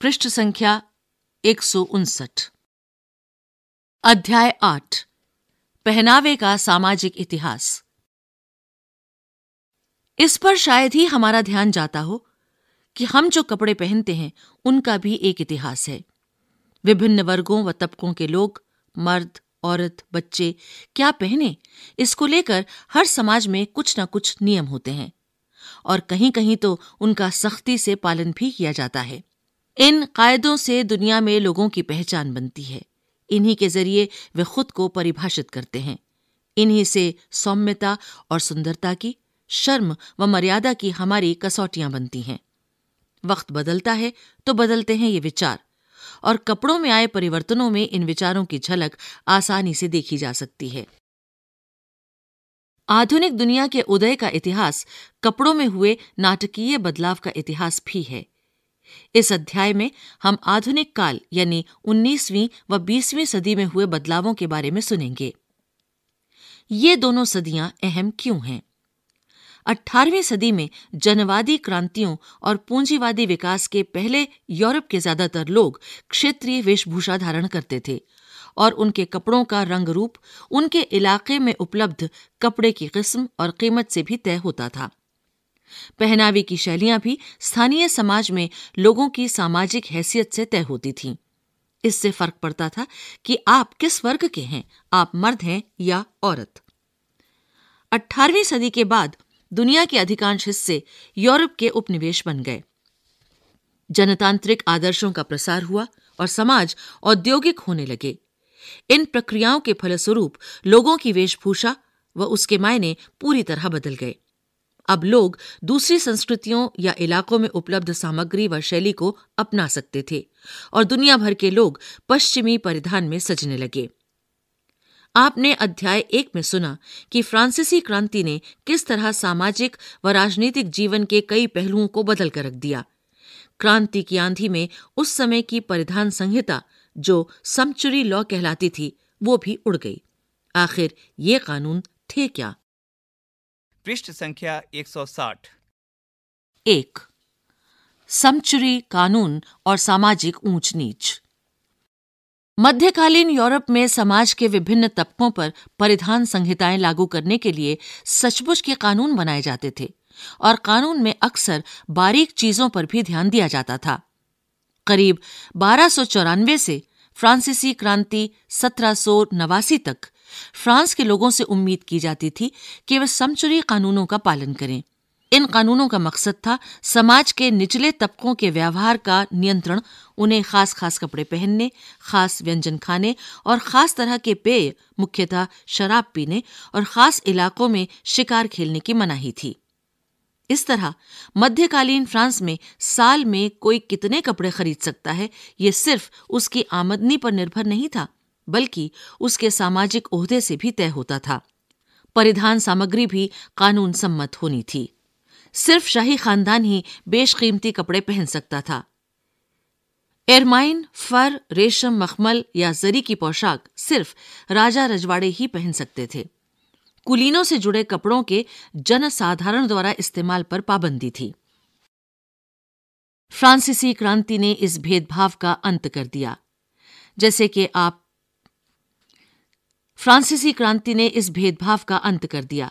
पृष्ठ संख्या एक अध्याय आठ पहनावे का सामाजिक इतिहास इस पर शायद ही हमारा ध्यान जाता हो कि हम जो कपड़े पहनते हैं उनका भी एक इतिहास है विभिन्न वर्गों व तबकों के लोग मर्द औरत बच्चे क्या पहने इसको लेकर हर समाज में कुछ ना कुछ नियम होते हैं और कहीं कहीं तो उनका सख्ती से पालन भी किया जाता है इन कायदों से दुनिया में लोगों की पहचान बनती है इन्हीं के जरिए वे खुद को परिभाषित करते हैं इन्हीं से सौम्यता और सुंदरता की शर्म व मर्यादा की हमारी कसौटियां बनती हैं वक्त बदलता है तो बदलते हैं ये विचार और कपड़ों में आए परिवर्तनों में इन विचारों की झलक आसानी से देखी जा सकती है आधुनिक दुनिया के उदय का इतिहास कपड़ों में हुए नाटकीय बदलाव का इतिहास भी है इस अध्याय में हम आधुनिक काल यानी 19वीं व 20वीं सदी में हुए बदलावों के बारे में सुनेंगे ये दोनों सदियां अहम क्यों हैं 18वीं सदी में जनवादी क्रांतियों और पूंजीवादी विकास के पहले यूरोप के ज्यादातर लोग क्षेत्रीय वेशभूषा धारण करते थे और उनके कपड़ों का रंग रूप उनके इलाके में उपलब्ध कपड़े की किस्म और कीमत से भी तय होता था पहनावे की शैलियां भी स्थानीय समाज में लोगों की सामाजिक हैसियत से तय होती थीं इससे फर्क पड़ता था कि आप किस वर्ग के हैं आप मर्द हैं या औरत 18वीं सदी के बाद दुनिया के अधिकांश हिस्से यूरोप के उपनिवेश बन गए जनतांत्रिक आदर्शों का प्रसार हुआ और समाज औद्योगिक होने लगे इन प्रक्रियाओं के फलस्वरूप लोगों की वेशभूषा व उसके मायने पूरी तरह बदल गए अब लोग दूसरी संस्कृतियों या इलाकों में उपलब्ध सामग्री व शैली को अपना सकते थे और दुनिया भर के लोग पश्चिमी परिधान में सजने लगे आपने अध्याय एक में सुना कि फ्रांसीसी क्रांति ने किस तरह सामाजिक व राजनीतिक जीवन के कई पहलुओं को बदल कर रख दिया क्रांति की आंधी में उस समय की परिधान संहिता जो समचुरी लॉ कहलाती थी वो भी उड़ गई आखिर ये कानून थे क्या पृष्ठ संख्या 160 एक समचुरी कानून और सामाजिक ऊंच नीच मध्यकालीन यूरोप में समाज के विभिन्न तबकों पर परिधान संहिताएं लागू करने के लिए सचमुच के कानून बनाए जाते थे और कानून में अक्सर बारीक चीजों पर भी ध्यान दिया जाता था करीब बारह से फ्रांसीसी क्रांति सत्रह तक फ्रांस के लोगों से उम्मीद की जाती थी कि वे समचुरी कानूनों का पालन करें इन कानूनों का मकसद था समाज के निचले तबकों के व्यवहार का नियंत्रण उन्हें खास खास कपड़े पहनने खास व्यंजन खाने और खास तरह के पेय मुख्यतः शराब पीने और खास इलाकों में शिकार खेलने की मनाही थी इस तरह मध्यकालीन फ्रांस में साल में कोई कितने कपड़े खरीद सकता है ये सिर्फ उसकी आमदनी पर निर्भर नहीं था बल्कि उसके सामाजिक ओहदे से भी तय होता था परिधान सामग्री भी कानून सम्मत होनी थी सिर्फ शाही खानदान ही बेशकीमती कपड़े पहन सकता था एरमाइन फर रेशम मखमल या जरी की पोशाक सिर्फ राजा रजवाड़े ही पहन सकते थे कुलीनों से जुड़े कपड़ों के जनसाधारण द्वारा इस्तेमाल पर पाबंदी थी फ्रांसीसी क्रांति ने इस भेदभाव का अंत कर दिया जैसे कि आप फ्रांसीसी क्रांति ने इस भेदभाव का अंत कर दिया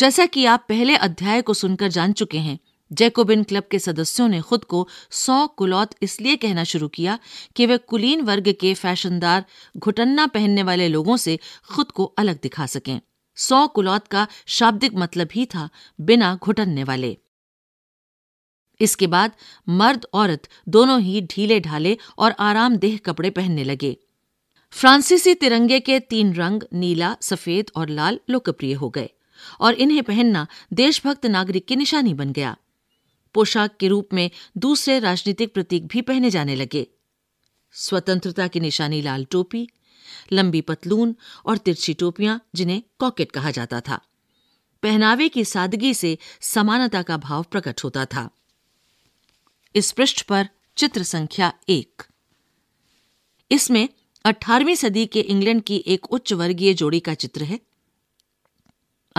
जैसा कि आप पहले अध्याय को सुनकर जान चुके हैं जैकोबिन क्लब के सदस्यों ने खुद को सौ कुलौत इसलिए कहना शुरू किया कि वे कुलीन वर्ग के फैशनदार घुटन्ना पहनने वाले लोगों से खुद को अलग दिखा सकें सौ कुलौत का शाब्दिक मतलब ही था बिना घुटनने वाले इसके बाद मर्द औरत दोनों ही ढीले ढाले और आरामदेह कपड़े पहनने लगे फ्रांसीसी तिरंगे के तीन रंग नीला सफेद और लाल लोकप्रिय हो गए और इन्हें पहनना देशभक्त नागरिक की निशानी बन गया पोशाक के रूप में दूसरे राजनीतिक प्रतीक भी पहने जाने लगे स्वतंत्रता की निशानी लाल टोपी लंबी पतलून और तिरछी टोपियां जिन्हें कॉकेट कहा जाता था पहनावे की सादगी से समानता का भाव प्रकट होता था इस पृष्ठ पर चित्र संख्या एक इसमें 18वीं सदी के इंग्लैंड की एक उच्च वर्गीय जोड़ी का चित्र है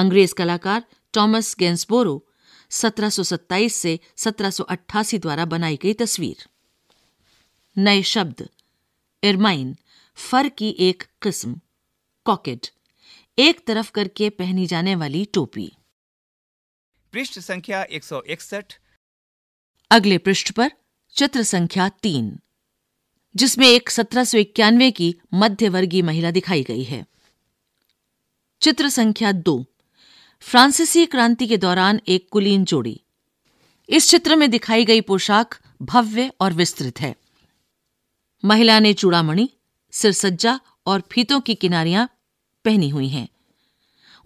अंग्रेज कलाकार टॉमस गेंसबोरो 1727 से 1788 द्वारा बनाई गई तस्वीर नए शब्द इरमाइन फर की एक किस्म कॉकेट एक तरफ करके पहनी जाने वाली टोपी पृष्ठ संख्या 161 अगले पृष्ठ पर चित्र संख्या तीन जिसमें एक सत्रह की मध्यवर्गीय महिला दिखाई गई है चित्र संख्या दो फ्रांसीसी क्रांति के दौरान एक कुलीन जोड़ी इस चित्र में दिखाई गई पोशाक भव्य और विस्तृत है महिला ने चूड़ामणि सिरसज्जा और फीतों की किनारियां पहनी हुई हैं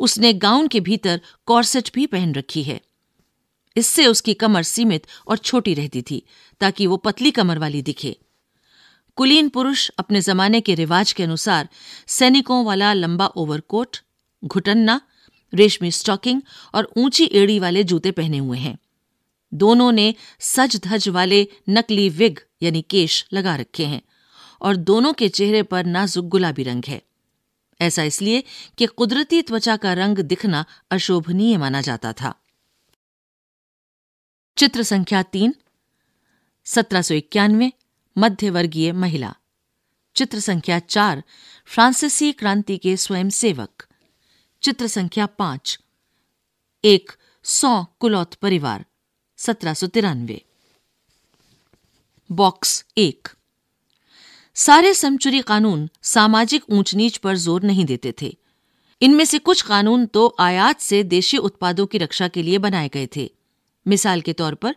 उसने गाउन के भीतर कॉर्सेट भी पहन रखी है इससे उसकी कमर सीमित और छोटी रहती थी ताकि वो पतली कमर वाली दिखे कुलीन पुरुष अपने जमाने के रिवाज के अनुसार सैनिकों वाला लंबा ओवरकोट घुटन्ना रेशमी स्टॉकिंग और ऊंची एड़ी वाले जूते पहने हुए हैं दोनों ने सज धज वाले नकली विग यानी केश लगा रखे हैं और दोनों के चेहरे पर नाजुक गुलाबी रंग है ऐसा इसलिए कि कुदरती त्वचा का रंग दिखना अशोभनीय माना जाता था चित्र संख्या तीन सत्रह सौ इक्यानवे मध्यवर्गीय महिला चित्र संख्या चार फ्रांसीसी क्रांति के स्वयंसेवक चित्र संख्या पांच एक सौ कुलौत परिवार सत्रह सौ तिरानवे बॉक्स एक सारे सेंचुरी कानून सामाजिक ऊंच नीच पर जोर नहीं देते थे इनमें से कुछ कानून तो आयात से देशी उत्पादों की रक्षा के लिए बनाए गए थे मिसाल के तौर पर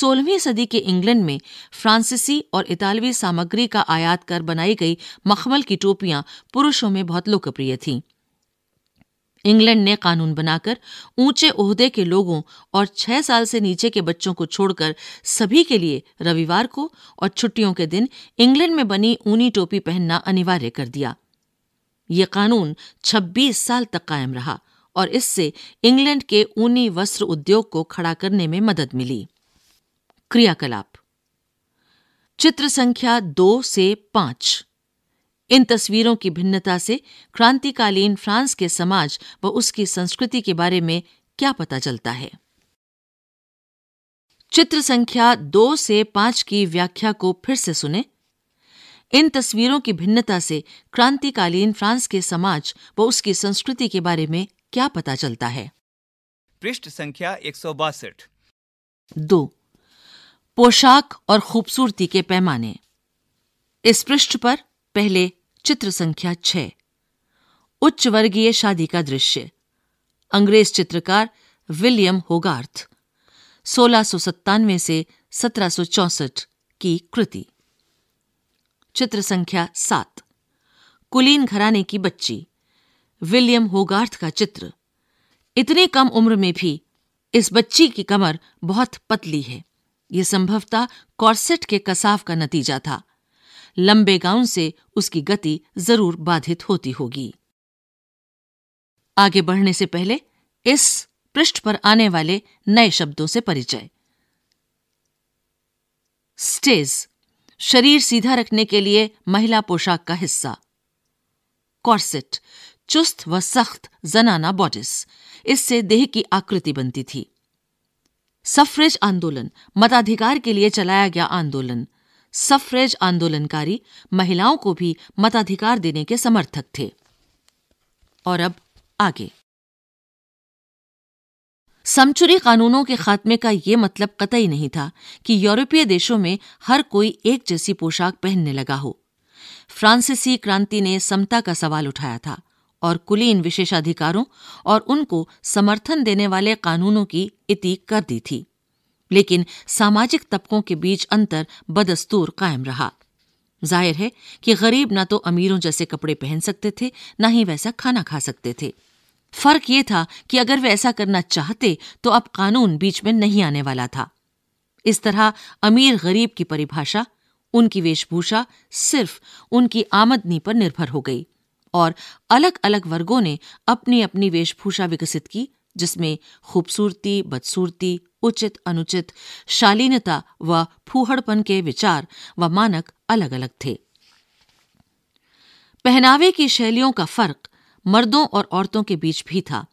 16वीं सदी के इंग्लैंड में फ्रांसीसी और इतालवी सामग्री का आयात कर बनाई गई मखमल की टोपियां पुरुषों में बहुत लोकप्रिय थीं इंग्लैंड ने कानून बनाकर ऊंचे ओहदे के लोगों और छह साल से नीचे के बच्चों को छोड़कर सभी के लिए रविवार को और छुट्टियों के दिन इंग्लैंड में बनी ऊनी टोपी पहनना अनिवार्य कर दिया ये कानून 26 साल तक कायम रहा और इससे इंग्लैंड के ऊनी वस्त्र उद्योग को खड़ा करने में मदद मिली क्रियाकलाप चित्र संख्या दो से पांच इन तस्वीरों की भिन्नता से क्रांतिकालीन फ्रांस के समाज व उसकी संस्कृति के बारे में क्या पता चलता है चित्र संख्या दो से पांच की व्याख्या को फिर से सुने इन तस्वीरों की भिन्नता से क्रांतिकालीन फ्रांस के समाज व उसकी संस्कृति के बारे में क्या पता चलता है पृष्ठ संख्या एक सौ बासठ दो पोशाक और खूबसूरती के पैमाने इस पृष्ठ पर पहले चित्र संख्या छह उच्च वर्गीय शादी का दृश्य अंग्रेज चित्रकार विलियम होगार्थ सोलह से सत्रह की कृति चित्र संख्या सात कुलीन घराने की बच्ची विलियम होगार्थ का चित्र इतने कम उम्र में भी इस बच्ची की कमर बहुत पतली है यह संभवतः कॉर्सेट के कसाव का नतीजा था लंबे गाउन से उसकी गति जरूर बाधित होती होगी आगे बढ़ने से पहले इस पृष्ठ पर आने वाले नए शब्दों से परिचय स्टेज शरीर सीधा रखने के लिए महिला पोशाक का हिस्सा कॉर्सेट चुस्त व सख्त जनाना बॉडिस इससे देह की आकृति बनती थी सफरेज आंदोलन मताधिकार के लिए चलाया गया आंदोलन सफरेज आंदोलनकारी महिलाओं को भी मताधिकार देने के समर्थक थे और अब आगे समचुरी कानूनों के खात्मे का यह मतलब कतई नहीं था कि यूरोपीय देशों में हर कोई एक जैसी पोशाक पहनने लगा हो फ्रांसीसी क्रांति ने समता का सवाल उठाया था और कुलीन विशेषाधिकारों और उनको समर्थन देने वाले कानूनों की इति कर दी थी लेकिन सामाजिक तबकों के बीच अंतर बदस्तूर कायम रहा जाहिर है कि गरीब न तो अमीरों जैसे कपड़े पहन सकते थे न ही वैसा खाना खा सकते थे फर्क ये था कि अगर वे ऐसा करना चाहते तो अब कानून बीच में नहीं आने वाला था इस तरह अमीर गरीब की परिभाषा उनकी वेशभूषा सिर्फ उनकी आमदनी पर निर्भर हो गई और अलग अलग वर्गों ने अपनी अपनी वेशभूषा विकसित की जिसमें खूबसूरती बदसूरती उचित अनुचित शालीनता व फूहड़पन के विचार व मानक अलग अलग थे पहनावे की शैलियों का फर्क मर्दों और औरतों के बीच भी था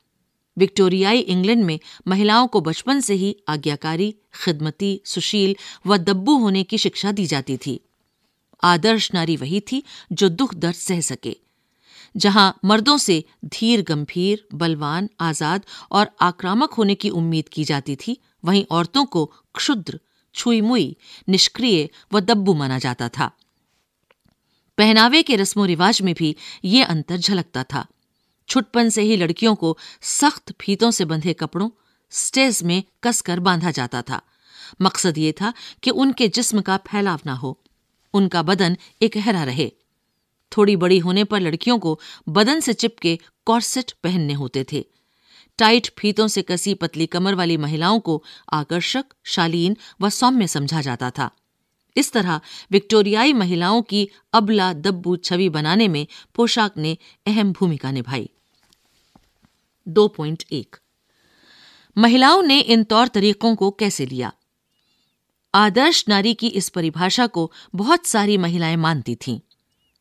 विक्टोरियाई इंग्लैंड में महिलाओं को बचपन से ही आज्ञाकारी खिदमती सुशील व दब्बू होने की शिक्षा दी जाती थी आदर्श नारी वही थी जो दुख दर्द सह सके जहां मर्दों से धीर गंभीर बलवान आजाद और आक्रामक होने की उम्मीद की जाती थी वहीं औरतों को क्षुद्र छुईमुई निष्क्रिय व दब्बू माना जाता था पहनावे के रस्मों रिवाज में भी ये अंतर झलकता था छुटपन से ही लड़कियों को सख्त फीतों से बंधे कपड़ों स्टेज में कसकर बांधा जाता था मकसद ये था कि उनके जिस्म का फैलाव ना हो उनका बदन एक हरा रहे थोड़ी बड़ी होने पर लड़कियों को बदन से चिपके कॉर्सेट पहनने होते थे टाइट फीतों से कसी पतली कमर वाली महिलाओं को आकर्षक शालीन व सौम्य समझा जाता था इस तरह विक्टोरियाई महिलाओं की अबला दब्बू छवि बनाने में पोशाक ने अहम भूमिका निभाई दो पॉइंट एक महिलाओं ने इन तौर तरीकों को कैसे लिया आदर्श नारी की इस परिभाषा को बहुत सारी महिलाएं मानती थीं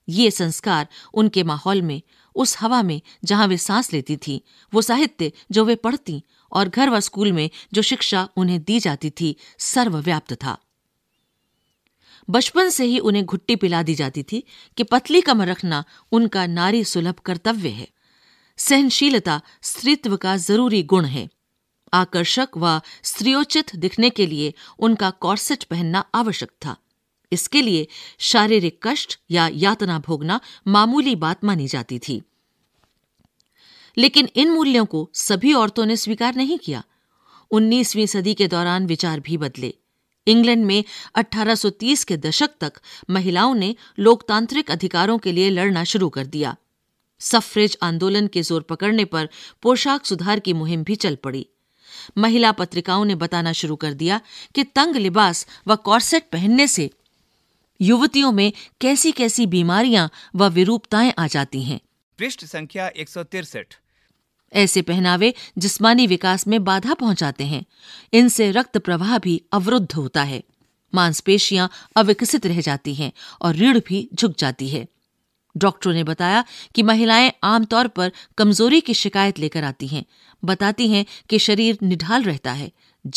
ये संस्कार उनके माहौल में उस हवा में जहां वे सांस लेती थी वो साहित्य जो वे पढ़ती और घर व स्कूल में जो शिक्षा उन्हें दी जाती थी सर्वव्याप्त था बचपन से ही उन्हें घुट्टी पिला दी जाती थी कि पतली कमर रखना उनका नारी सुलभ कर्तव्य है सहनशीलता स्त्रीत्व का जरूरी गुण है आकर्षक व स्त्रियोचित दिखने के लिए उनका कॉर्सेट पहनना आवश्यक था इसके लिए शारीरिक कष्ट या यातना भोगना मामूली बात मानी जाती थी लेकिन इन मूल्यों को सभी औरतों ने स्वीकार नहीं किया 19वीं सदी के दौरान विचार भी बदले इंग्लैंड में 1830 के दशक तक महिलाओं ने लोकतांत्रिक अधिकारों के लिए लड़ना शुरू कर दिया सफ्रेज आंदोलन के जोर पकड़ने पर पोशाक सुधार की मुहिम भी चल पड़ी महिला पत्रिकाओं ने बताना शुरू कर दिया कि तंग लिबास व कॉर्सेट पहनने से युवतियों में कैसी कैसी बीमारियां व विरूपताएं आ जाती हैं पृष्ठ संख्या एक ऐसे पहनावे जिस्मानी विकास में बाधा पहुंचाते हैं इनसे रक्त प्रवाह भी अवरुद्ध होता है मांसपेशियां अविकसित रह जाती हैं और रीढ़ भी झुक जाती है डॉक्टरों ने बताया कि महिलाएं आमतौर पर कमजोरी की शिकायत लेकर आती हैं बताती हैं कि शरीर निढाल रहता है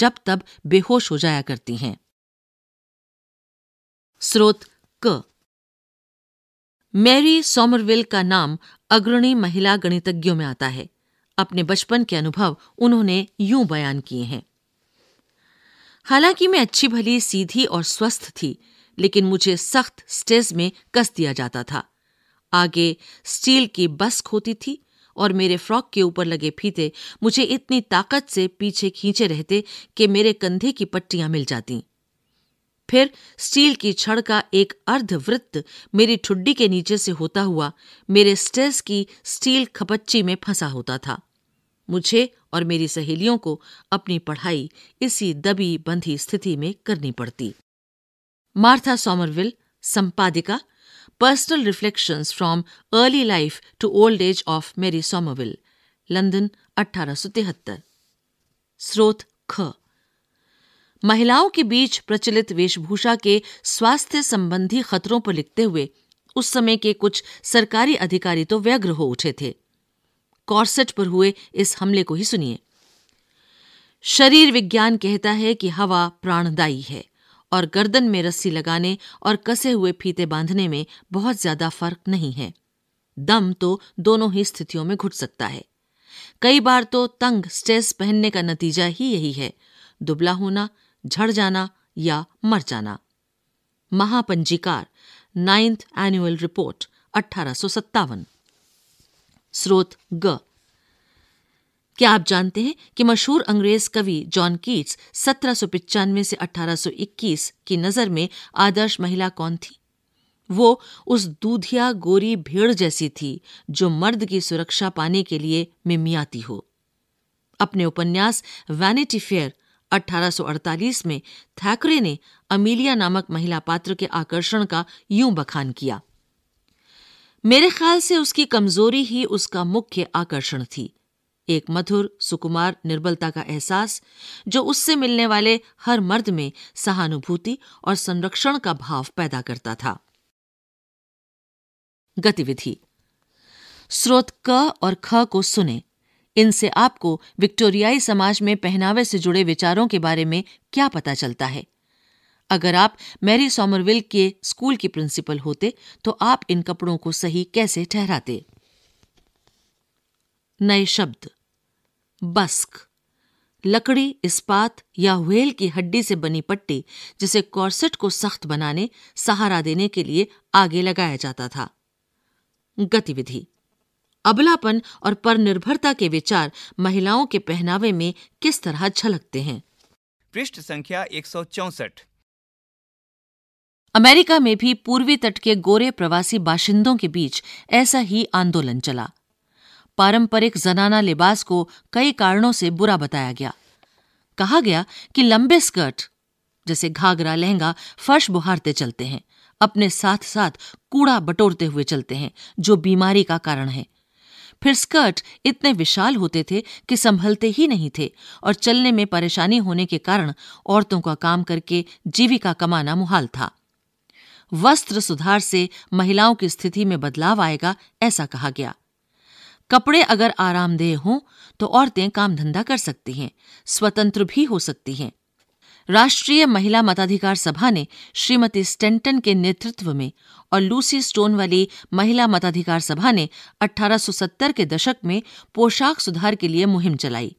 जब तब बेहोश हो जाया करती हैं स्रोत क मैरी सोमरविल का नाम अग्रणी महिला गणितज्ञों में आता है अपने बचपन के अनुभव उन्होंने यूं बयान किए हैं हालांकि मैं अच्छी भली सीधी और स्वस्थ थी लेकिन मुझे सख्त स्टेज में कस दिया जाता था आगे स्टील की बस्क होती थी और मेरे फ्रॉक के ऊपर लगे फीते मुझे इतनी ताकत से पीछे खींचे रहते कि मेरे कंधे की पट्टियां मिल जातीं फिर स्टील की छड़ का एक अर्धवृत्त मेरी ठुड्डी के नीचे से होता हुआ मेरे स्टेस की स्टील खपच्ची में फंसा होता था मुझे और मेरी सहेलियों को अपनी पढ़ाई इसी दबी बंधी स्थिति में करनी पड़ती मार्था सॉमरविल संपादिका personal reflections from early life to old age of Mary Somerville London अठारह स्रोत ख महिलाओं के बीच प्रचलित वेशभूषा के स्वास्थ्य संबंधी खतरों पर लिखते हुए उस समय के कुछ सरकारी अधिकारी तो व्यग्र हो उठे थे कॉर्सेट पर हुए इस हमले को ही सुनिए शरीर विज्ञान कहता है कि हवा प्राणदायी है और गर्दन में रस्सी लगाने और कसे हुए फीते बांधने में बहुत ज्यादा फर्क नहीं है दम तो दोनों ही स्थितियों में घुट सकता है कई बार तो तंग स्टेस पहनने का नतीजा ही यही है दुबला होना झड़ जाना या मर जाना महापंजीकार नाइन्थ एनुअल रिपोर्ट अठारह स्रोत ग क्या आप जानते हैं कि मशहूर अंग्रेज कवि जॉन कीट्स सत्रह सौ पिचानवे से अठारह की नजर में आदर्श महिला कौन थी वो उस दूधिया गोरी भेड़ जैसी थी जो मर्द की सुरक्षा पाने के लिए मिमियाती हो अपने उपन्यास वैनिटी फेयर 1848 में थैकरे ने अमीलिया नामक महिला पात्र के आकर्षण का यूं बखान किया मेरे ख्याल से उसकी कमजोरी ही उसका मुख्य आकर्षण थी एक मधुर सुकुमार निर्बलता का एहसास जो उससे मिलने वाले हर मर्द में सहानुभूति और संरक्षण का भाव पैदा करता था गतिविधि स्रोत क और ख को सुने इनसे आपको विक्टोरियाई समाज में पहनावे से जुड़े विचारों के बारे में क्या पता चलता है अगर आप मैरी सॉमरविल के स्कूल की प्रिंसिपल होते तो आप इन कपड़ों को सही कैसे ठहराते नए शब्द बस्क लकड़ी इस्पात या व्हेल की हड्डी से बनी पट्टी जिसे कॉर्सेट को सख्त बनाने सहारा देने के लिए आगे लगाया जाता था गतिविधि अबलापन और पर निर्भरता के विचार महिलाओं के पहनावे में किस तरह झलकते हैं पृष्ठ संख्या एक अमेरिका में भी पूर्वी तट के गोरे प्रवासी बाशिंदों के बीच ऐसा ही आंदोलन चला पारंपरिक जनाना लिबास को कई कारणों से बुरा बताया गया कहा गया कि लंबे स्कर्ट जैसे घाघरा लहंगा फर्श बुहारते चलते हैं अपने साथ साथ कूड़ा बटोरते हुए चलते हैं जो बीमारी का कारण है फिर स्कर्ट इतने विशाल होते थे कि संभलते ही नहीं थे और चलने में परेशानी होने के कारण औरतों का काम करके जीविका कमाना मुहाल था वस्त्र सुधार से महिलाओं की स्थिति में बदलाव आएगा ऐसा कहा गया कपड़े अगर आरामदेह हों तो औरतें काम धंधा कर सकती हैं स्वतंत्र भी हो सकती हैं राष्ट्रीय महिला मताधिकार सभा ने श्रीमती स्टेंटन के नेतृत्व में और लूसी स्टोन वाली महिला मताधिकार सभा ने 1870 के दशक में पोशाक सुधार के लिए मुहिम चलाई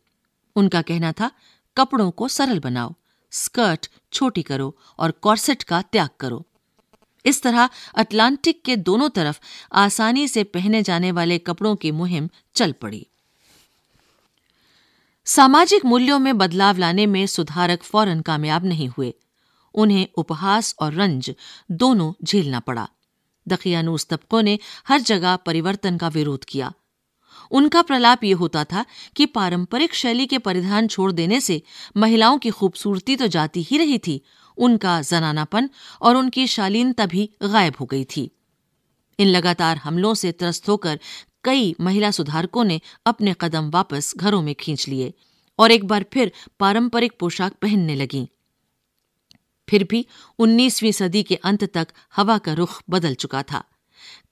उनका कहना था कपड़ों को सरल बनाओ स्कर्ट छोटी करो और कॉर्सेट का त्याग करो इस तरह अटलांटिक के दोनों तरफ आसानी से पहने जाने वाले कपड़ों की मुहिम चल पड़ी सामाजिक मूल्यों में बदलाव लाने में सुधारक फौरन कामयाब नहीं हुए उन्हें उपहास और रंज दोनों झेलना पड़ा दखियानूस तबकों ने हर जगह परिवर्तन का विरोध किया उनका प्रलाप ये होता था कि पारंपरिक शैली के परिधान छोड़ देने से महिलाओं की खूबसूरती तो जाती ही रही थी उनका जनानापन और उनकी शालीनता भी गायब हो गई थी इन लगातार हमलों से त्रस्त होकर कई महिला सुधारकों ने अपने कदम वापस घरों में खींच लिए और एक बार फिर पारंपरिक पोशाक पहनने लगी फिर भी 19वीं सदी के अंत तक हवा का रुख बदल चुका था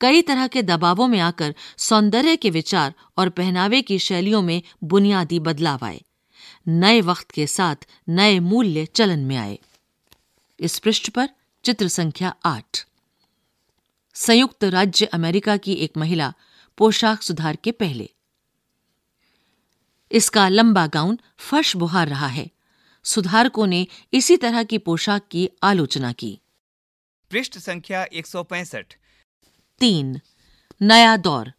कई तरह के दबावों में आकर सौंदर्य के विचार और पहनावे की शैलियों में बुनियादी बदलाव आए नए वक्त के साथ नए मूल्य चलन में आए इस पृष्ठ पर चित्र संख्या आठ संयुक्त राज्य अमेरिका की एक महिला पोशाक सुधार के पहले इसका लंबा गाउन फर्श बुहार रहा है सुधारकों ने इसी तरह की पोशाक की आलोचना की पृष्ठ संख्या पैंसठ तीन नया दौर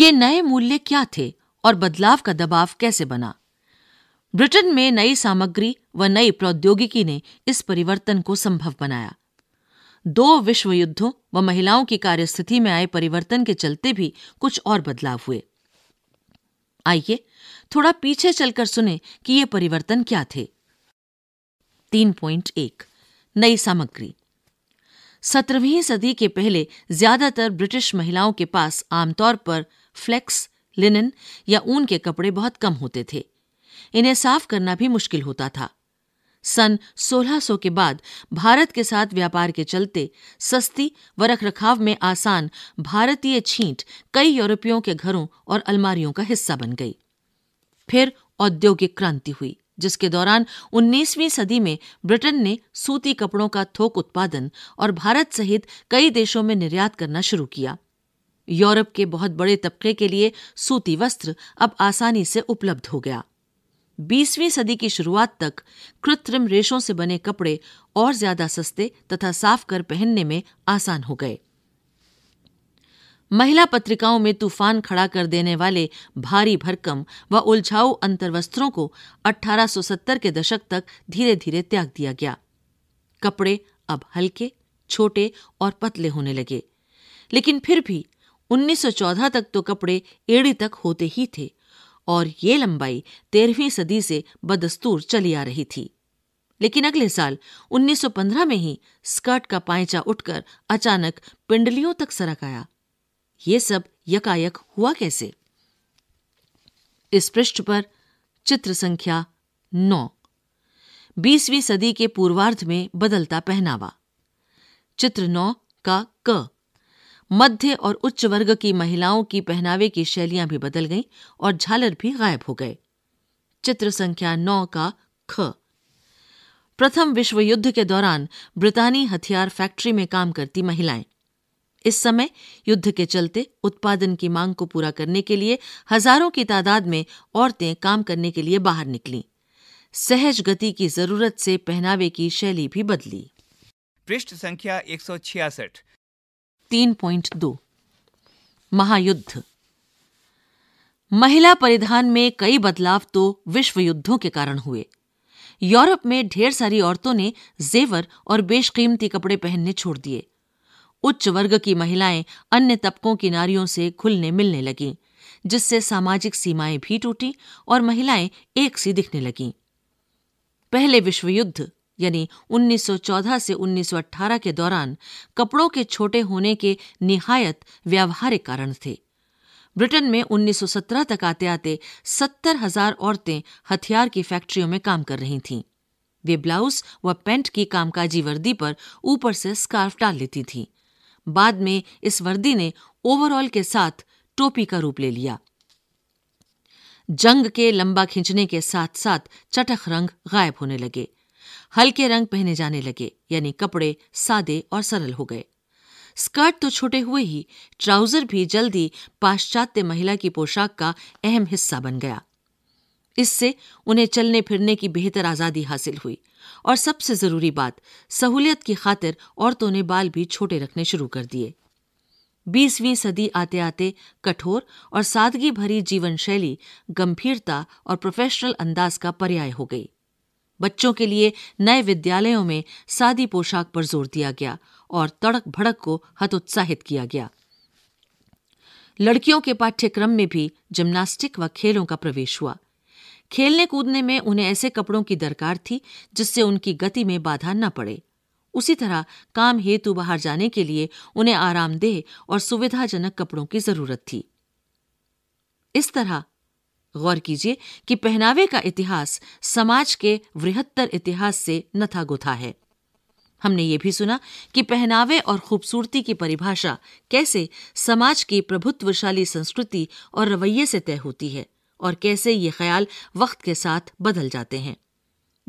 ये नए मूल्य क्या थे और बदलाव का दबाव कैसे बना ब्रिटेन में नई सामग्री व नई प्रौद्योगिकी ने इस परिवर्तन को संभव बनाया दो विश्व युद्धों व महिलाओं की कार्यस्थिति में आए परिवर्तन के चलते भी कुछ और बदलाव हुए आइए थोड़ा पीछे चलकर सुने कि ये परिवर्तन क्या थे तीन पॉइंट एक नई सामग्री सत्रहवीं सदी के पहले ज्यादातर ब्रिटिश महिलाओं के पास आमतौर पर फ्लेक्स लिनन या ऊन के कपड़े बहुत कम होते थे इन्हें साफ करना भी मुश्किल होता था सन 1600 के बाद भारत के साथ व्यापार के चलते सस्ती व रखाव में आसान भारतीय छींट कई यूरोपियों के घरों और अलमारियों का हिस्सा बन गई फिर औद्योगिक क्रांति हुई जिसके दौरान 19वीं सदी में ब्रिटेन ने सूती कपड़ों का थोक उत्पादन और भारत सहित कई देशों में निर्यात करना शुरू किया यूरोप के बहुत बड़े तबके के लिए सूती वस्त्र अब आसानी से उपलब्ध हो गया बीसवीं सदी की शुरुआत तक कृत्रिम रेशों से बने कपड़े और ज्यादा सस्ते तथा साफ कर पहनने में आसान हो गए महिला पत्रिकाओं में तूफान खड़ा कर देने वाले भारी भरकम व उलझाऊ अंतर्वस्त्रों को 1870 के दशक तक धीरे धीरे त्याग दिया गया कपड़े अब हल्के छोटे और पतले होने लगे लेकिन फिर भी 1914 तक तो कपड़े एड़ी तक होते ही थे और ये लंबाई तेरहवीं सदी से बदस्तूर चली आ रही थी लेकिन अगले साल 1915 में ही स्कर्ट का पाइचा उठकर अचानक पिंडलियों तक सरक आया ये सब यकायक हुआ कैसे इस पृष्ठ पर चित्र संख्या नौ बीसवीं सदी के पूर्वार्ध में बदलता पहनावा चित्र नौ का क मध्य और उच्च वर्ग की महिलाओं की पहनावे की शैलियां भी बदल गईं और झालर भी गायब हो गए चित्र संख्या नौ का ख प्रथम विश्व युद्ध के दौरान ब्रितानी हथियार फैक्ट्री में काम करती महिलाएं इस समय युद्ध के चलते उत्पादन की मांग को पूरा करने के लिए हजारों की तादाद में औरतें काम करने के लिए बाहर निकली सहज गति की जरूरत से पहनावे की शैली भी बदली पृष्ठ संख्या एक तीन पॉइंट दो महायुद्ध महिला परिधान में कई बदलाव तो विश्व युद्धों के कारण हुए यूरोप में ढेर सारी औरतों ने जेवर और बेशकीमती कपड़े पहनने छोड़ दिए उच्च वर्ग की महिलाएं अन्य तबकों की नारियों से खुलने मिलने लगीं जिससे सामाजिक सीमाएं भी टूटी और महिलाएं एक सी दिखने लगीं पहले विश्व युद्ध यानी 1914 से 1918 के दौरान कपड़ों के छोटे होने के निहायत व्यावहारिक कारण थे ब्रिटेन में 1917 तक आते आते सत्तर हजार औरतें हथियार की फैक्ट्रियों में काम कर रही थीं वे ब्लाउज व पैंट की कामकाजी वर्दी पर ऊपर से स्कार्फ डाल लेती थीं बाद में इस वर्दी ने ओवरऑल के साथ टोपी का रूप ले लिया जंग के लंबा खींचने के साथ साथ चटख रंग गायब होने लगे हल्के रंग पहने जाने लगे यानी कपड़े सादे और सरल हो गए स्कर्ट तो छोटे हुए ही ट्राउजर भी जल्दी पाश्चात्य महिला की पोशाक का अहम हिस्सा बन गया इससे उन्हें चलने फिरने की बेहतर आजादी हासिल हुई और सबसे जरूरी बात सहूलियत की खातिर औरतों ने बाल भी छोटे रखने शुरू कर दिए बीसवीं सदी आते आते कठोर और सादगी भरी जीवन शैली गंभीरता और प्रोफेशनल अंदाज का पर्याय हो गई बच्चों के लिए नए विद्यालयों में सादी पोशाक पर जोर दिया गया और तड़क भड़क को हतोत्साहित किया गया लड़कियों के पाठ्यक्रम में भी जिम्नास्टिक व खेलों का प्रवेश हुआ खेलने कूदने में उन्हें ऐसे कपड़ों की दरकार थी जिससे उनकी गति में बाधा न पड़े उसी तरह काम हेतु बाहर जाने के लिए उन्हें आरामदेह और सुविधाजनक कपड़ों की जरूरत थी इस तरह गौर कीजिए कि पहनावे का इतिहास समाज के वृहत्तर इतिहास से नथा गुथा है हमने ये भी सुना कि पहनावे और खूबसूरती की परिभाषा कैसे समाज की प्रभुत्वशाली संस्कृति और रवैये से तय होती है और कैसे ये ख्याल वक्त के साथ बदल जाते हैं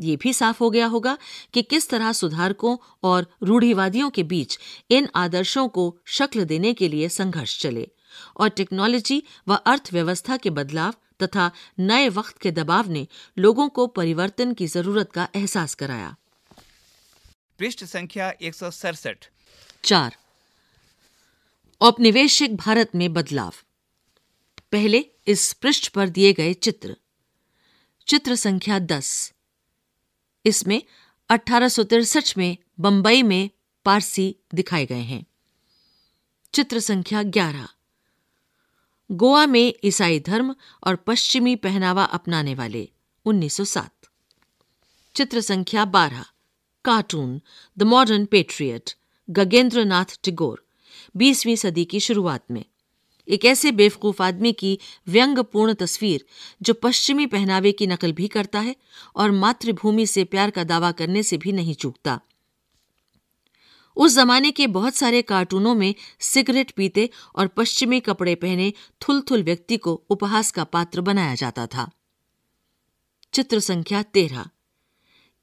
ये भी साफ हो गया होगा कि किस तरह सुधारकों और रूढ़िवादियों के बीच इन आदर्शों को शक्ल देने के लिए संघर्ष चले और टेक्नोलॉजी व अर्थव्यवस्था के बदलाव तथा नए वक्त के दबाव ने लोगों को परिवर्तन की जरूरत का एहसास कराया पृष्ठ संख्या एक चार औपनिवेशिक भारत में बदलाव पहले इस पृष्ठ पर दिए गए चित्र चित्र संख्या दस इसमें अठारह में बंबई में पारसी दिखाए गए हैं चित्र संख्या ग्यारह गोवा में ईसाई धर्म और पश्चिमी पहनावा अपनाने वाले 1907 चित्र संख्या 12 cartoon the modern patriot Gaganendranath Tagore 20वीं सदी की शुरुआत में एक ऐसे बेवकूफ आदमी की व्यंग्यपूर्ण तस्वीर जो पश्चिमी पहनावे की नकल भी करता है और मातृभूमि से प्यार का दावा करने से भी नहीं चूकता उस जमाने के बहुत सारे कार्टूनों में सिगरेट पीते और पश्चिमी कपड़े पहने थुल थुल व्यक्ति को उपहास का पात्र बनाया जाता था चित्र संख्या तेरह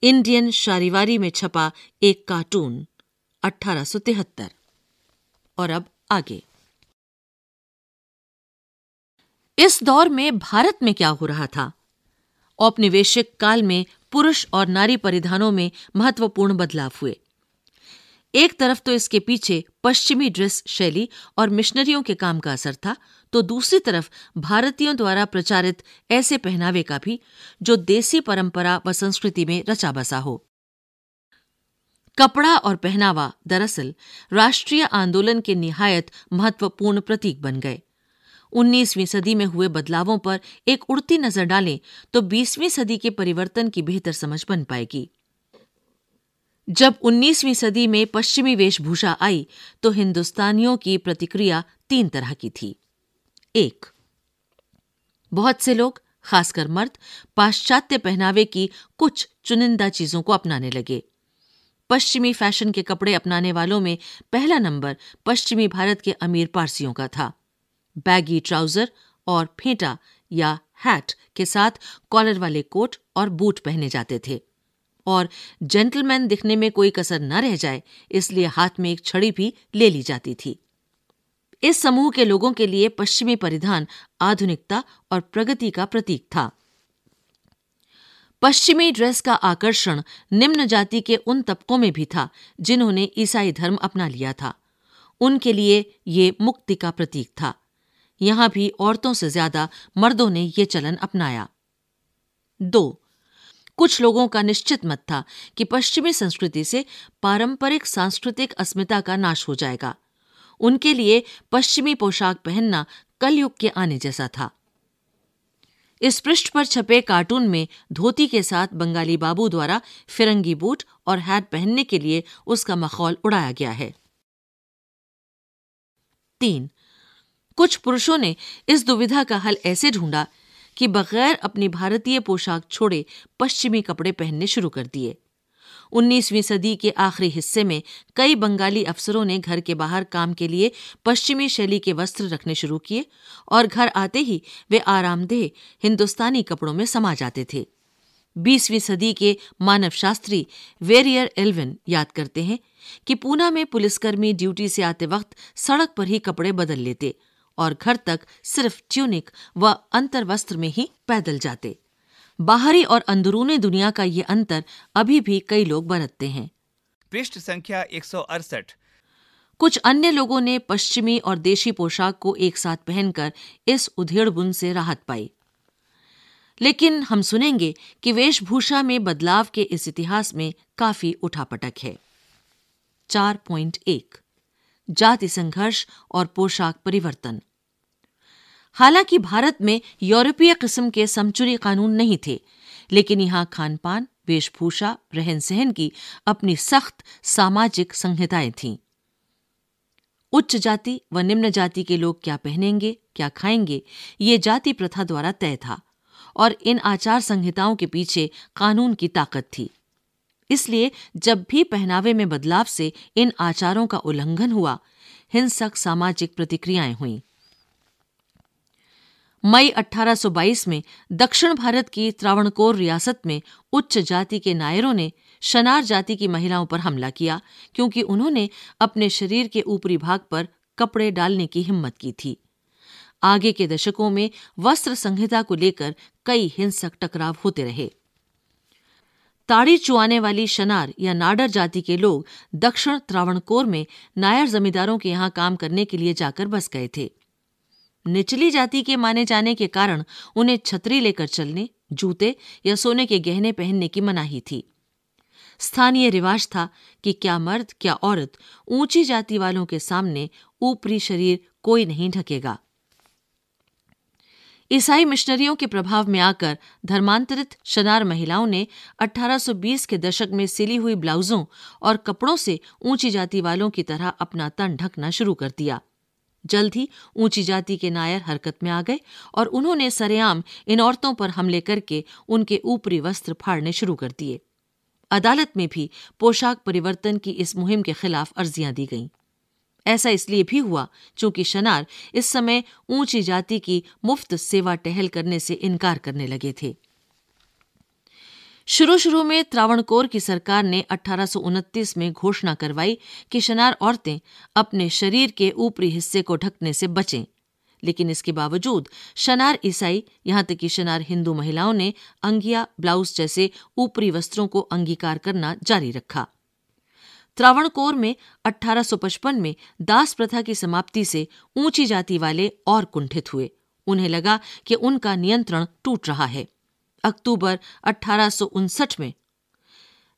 इंडियन शारीवारी में छपा एक कार्टून अठारह और अब आगे इस दौर में भारत में क्या हो रहा था औपनिवेशिक काल में पुरुष और नारी परिधानों में महत्वपूर्ण बदलाव हुए एक तरफ तो इसके पीछे पश्चिमी ड्रेस शैली और मिशनरियों के काम का असर था तो दूसरी तरफ भारतीयों द्वारा प्रचारित ऐसे पहनावे का भी जो देसी परंपरा व संस्कृति में रचा बसा हो कपड़ा और पहनावा दरअसल राष्ट्रीय आंदोलन के निहायत महत्वपूर्ण प्रतीक बन गए 19वीं सदी में हुए बदलावों पर एक उड़ती नजर डालें तो 20वीं सदी के परिवर्तन की बेहतर समझ बन पाएगी जब 19वीं सदी में पश्चिमी वेशभूषा आई तो हिंदुस्तानियों की प्रतिक्रिया तीन तरह की थी एक बहुत से लोग खासकर मर्द पाश्चात्य पहनावे की कुछ चुनिंदा चीजों को अपनाने लगे पश्चिमी फैशन के कपड़े अपनाने वालों में पहला नंबर पश्चिमी भारत के अमीर पारसियों का था बैगी ट्राउजर और फेंटा या हैट के साथ कॉलर वाले कोट और बूट पहने जाते थे और जेंटलमैन दिखने में कोई कसर न रह जाए इसलिए हाथ में एक छड़ी भी ले ली जाती थी इस समूह के लोगों के लिए पश्चिमी परिधान आधुनिकता और प्रगति का प्रतीक था पश्चिमी ड्रेस का आकर्षण निम्न जाति के उन तबकों में भी था जिन्होंने ईसाई धर्म अपना लिया था उनके लिए ये मुक्ति का प्रतीक था यहां भी औरतों से ज्यादा मर्दों ने यह चलन अपनाया दो कुछ लोगों का निश्चित मत था कि पश्चिमी संस्कृति से पारंपरिक सांस्कृतिक अस्मिता का नाश हो जाएगा उनके लिए पश्चिमी पोशाक पहनना कलयुग के आने जैसा था इस पृष्ठ पर छपे कार्टून में धोती के साथ बंगाली बाबू द्वारा फिरंगी बूट और हैट पहनने के लिए उसका मखौल उड़ाया गया है तीन कुछ पुरुषों ने इस दुविधा का हल ऐसे ढूंढा कि बगैर अपनी भारतीय पोशाक छोड़े पश्चिमी कपड़े पहनने शुरू कर दिए 19वीं सदी के आखिरी हिस्से में कई बंगाली अफसरों ने घर के बाहर काम के लिए पश्चिमी शैली के वस्त्र रखने शुरू किए और घर आते ही वे आरामदेह हिंदुस्तानी कपड़ों में समा जाते थे 20वीं सदी के मानव शास्त्री वेरियर एल्विन याद करते हैं कि पूना में पुलिसकर्मी ड्यूटी से आते वक्त सड़क पर ही कपड़े बदल लेते और घर तक सिर्फ ट्यूनिक व अंतर वस्त्र में ही पैदल जाते बाहरी और अंदरूनी दुनिया का ये अंतर अभी भी कई लोग बरतते हैं पृष्ठ संख्या एक कुछ अन्य लोगों ने पश्चिमी और देशी पोशाक को एक साथ पहनकर इस उधेड़बुन से राहत पाई लेकिन हम सुनेंगे कि वेशभूषा में बदलाव के इस इतिहास में काफी उठापटक है चार पॉइंट एक जाति संघर्ष और पोशाक परिवर्तन हालांकि भारत में यूरोपीय किस्म के समचुरी कानून नहीं थे लेकिन यहां खान पान वेशभूषा रहन सहन की अपनी सख्त सामाजिक संहिताएं थीं उच्च जाति व निम्न जाति के लोग क्या पहनेंगे क्या खाएंगे ये जाति प्रथा द्वारा तय था और इन आचार संहिताओं के पीछे कानून की ताकत थी इसलिए जब भी पहनावे में बदलाव से इन आचारों का उल्लंघन हुआ हिंसक सामाजिक प्रतिक्रियाएं हुईं मई 1822 में दक्षिण भारत की त्रावणकोर रियासत में उच्च जाति के नायरों ने शनार जाति की महिलाओं पर हमला किया क्योंकि उन्होंने अपने शरीर के ऊपरी भाग पर कपड़े डालने की हिम्मत की थी आगे के दशकों में वस्त्र संहिता को लेकर कई हिंसक टकराव होते रहे ताड़ी चुआने वाली शनार या नाडर जाति के लोग दक्षिण त्रावणकोर में नायर जमींदारों के यहाँ काम करने के लिए जाकर बस गए थे निचली जाति के माने जाने के कारण उन्हें छतरी लेकर चलने जूते या सोने के गहने पहनने की मनाही थी स्थानीय रिवाज था कि क्या मर्द क्या औरत ऊंची जाति वालों के सामने ऊपरी शरीर कोई नहीं ढकेगा ईसाई मिशनरियों के प्रभाव में आकर धर्मांतरित शनार महिलाओं ने 1820 के दशक में सिली हुई ब्लाउजों और कपड़ों से ऊंची जाति वालों की तरह अपना तन ढकना शुरू कर दिया जल्द ही ऊंची जाति के नायर हरकत में आ गए और उन्होंने सरेआम इन औरतों पर हमले करके उनके ऊपरी वस्त्र फाड़ने शुरू कर दिए अदालत में भी पोशाक परिवर्तन की इस मुहिम के खिलाफ अर्जियां दी गईं ऐसा इसलिए भी हुआ क्योंकि शनार इस समय ऊंची जाति की मुफ्त सेवा टहल करने से इनकार करने लगे थे शुरू शुरू में त्रावणकोर की सरकार ने अठारह में घोषणा करवाई कि शनार औरतें अपने शरीर के ऊपरी हिस्से को ढकने से बचें लेकिन इसके बावजूद शनार ईसाई यहां तक कि शनार हिंदू महिलाओं ने अंगिया ब्लाउज जैसे ऊपरी वस्त्रों को अंगीकार करना जारी रखा त्रावणकोर में 1855 में दास प्रथा की समाप्ति से ऊंची जाति वाले और कुंठित हुए उन्हें लगा कि उनका नियंत्रण टूट रहा है अक्टूबर अठारह में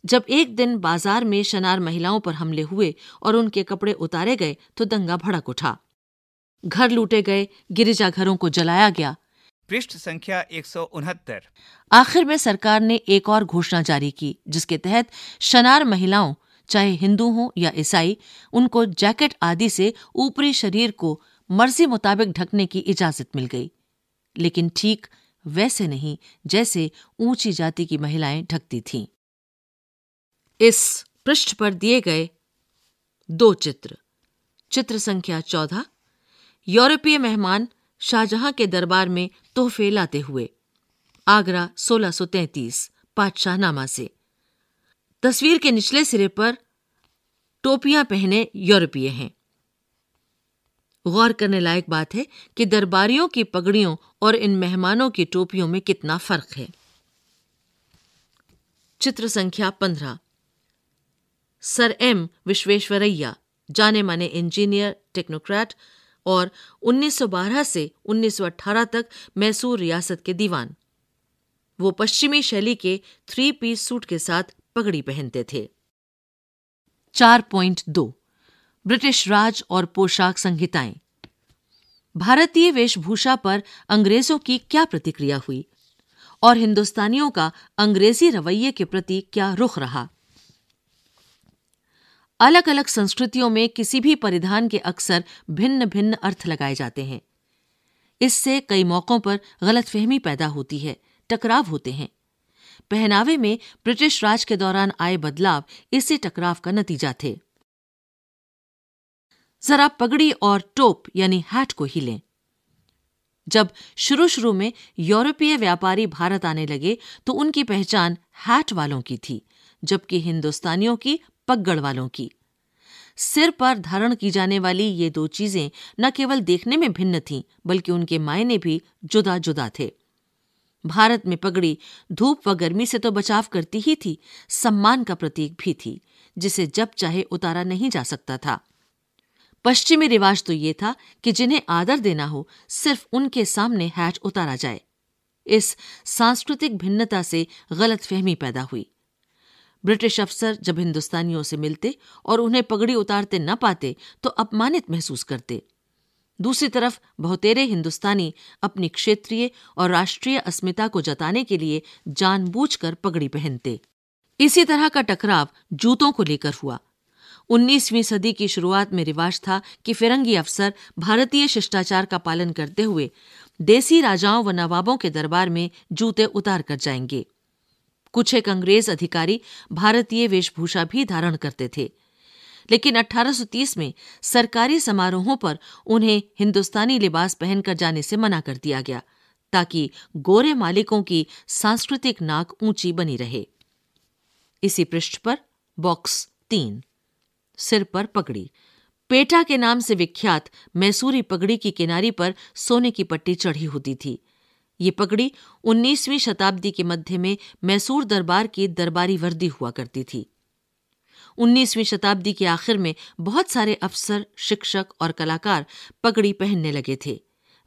जब एक दिन बाजार में शनार महिलाओं पर हमले हुए और उनके कपड़े उतारे गए तो दंगा भड़क उठा घर लूटे गए गिरिजाघरों को जलाया गया पृष्ठ संख्या एक आखिर में सरकार ने एक और घोषणा जारी की जिसके तहत शनार महिलाओं चाहे हिंदू हों या ईसाई उनको जैकेट आदि से ऊपरी शरीर को मर्जी मुताबिक ढकने की इजाजत मिल गई लेकिन ठीक वैसे नहीं जैसे ऊंची जाति की महिलाएं ढकती थीं इस पृष्ठ पर दिए गए दो चित्र चित्र संख्या चौदह यूरोपीय मेहमान शाहजहां के दरबार में तोहफे लाते हुए आगरा सोलह तैतीस पातशाहनामा से तस्वीर के निचले सिरे पर टोपियां पहने यूरोपीय हैं गौर करने लायक बात है कि दरबारियों की पगड़ियों और इन मेहमानों की टोपियों में कितना फर्क है चित्र संख्या पंद्रह सर एम विश्वेश्वरैया जाने माने इंजीनियर टेक्नोक्रेट और 1912 से 1918 तक मैसूर रियासत के दीवान वो पश्चिमी शैली के थ्री पीस सूट के साथ पगड़ी पहनते थे चार पॉइंट दो ब्रिटिश राज और पोशाक संहिताएं भारतीय वेशभूषा पर अंग्रेजों की क्या प्रतिक्रिया हुई और हिंदुस्तानियों का अंग्रेजी रवैये के प्रति क्या रुख रहा अलग अलग संस्कृतियों में किसी भी परिधान के अक्सर भिन्न भिन्न अर्थ लगाए जाते हैं इससे कई मौकों पर गलतफहमी पैदा होती है टकराव होते हैं पहनावे में ब्रिटिश राज के दौरान आए बदलाव इसी टकराव का नतीजा थे जरा पगड़ी और टोप यानी हैट को ही लें जब शुरू शुरू में यूरोपीय व्यापारी भारत आने लगे तो उनकी पहचान हैट वालों की थी जबकि हिंदुस्तानियों की पगड़ वालों की सिर पर धारण की जाने वाली ये दो चीजें न केवल देखने में भिन्न थीं बल्कि उनके मायने भी जुदा जुदा थे भारत में पगड़ी धूप व गर्मी से तो बचाव करती ही थी सम्मान का प्रतीक भी थी जिसे जब चाहे उतारा नहीं जा सकता था पश्चिमी रिवाज तो ये था कि जिन्हें आदर देना हो सिर्फ उनके सामने हैट उतारा जाए इस सांस्कृतिक भिन्नता से गलत फहमी पैदा हुई ब्रिटिश अफसर जब हिंदुस्तानियों से मिलते और उन्हें पगड़ी उतारते न पाते तो अपमानित महसूस करते दूसरी तरफ बहुतेरे हिंदुस्तानी अपनी क्षेत्रीय और राष्ट्रीय अस्मिता को जताने के लिए जानबूझकर पगड़ी पहनते इसी तरह का टकराव जूतों को लेकर हुआ 19वीं सदी की शुरुआत में रिवाज था कि फिरंगी अफसर भारतीय शिष्टाचार का पालन करते हुए देसी राजाओं व नवाबों के दरबार में जूते उतार कर जाएंगे कुछ एक अंग्रेज अधिकारी भारतीय वेशभूषा भी धारण करते थे लेकिन 1830 में सरकारी समारोहों पर उन्हें हिंदुस्तानी लिबास पहनकर जाने से मना कर दिया गया ताकि गोरे मालिकों की सांस्कृतिक नाक ऊंची बनी रहे इसी पृष्ठ पर बॉक्स तीन सिर पर पगड़ी पेटा के नाम से विख्यात मैसूरी पगड़ी की किनारी पर सोने की पट्टी चढ़ी होती थी ये पगड़ी 19वीं शताब्दी के मध्य में मैसूर दरबार की दरबारी वर्दी हुआ करती थी उन्नीसवीं शताब्दी के आखिर में बहुत सारे अफसर शिक्षक और कलाकार पगड़ी पहनने लगे थे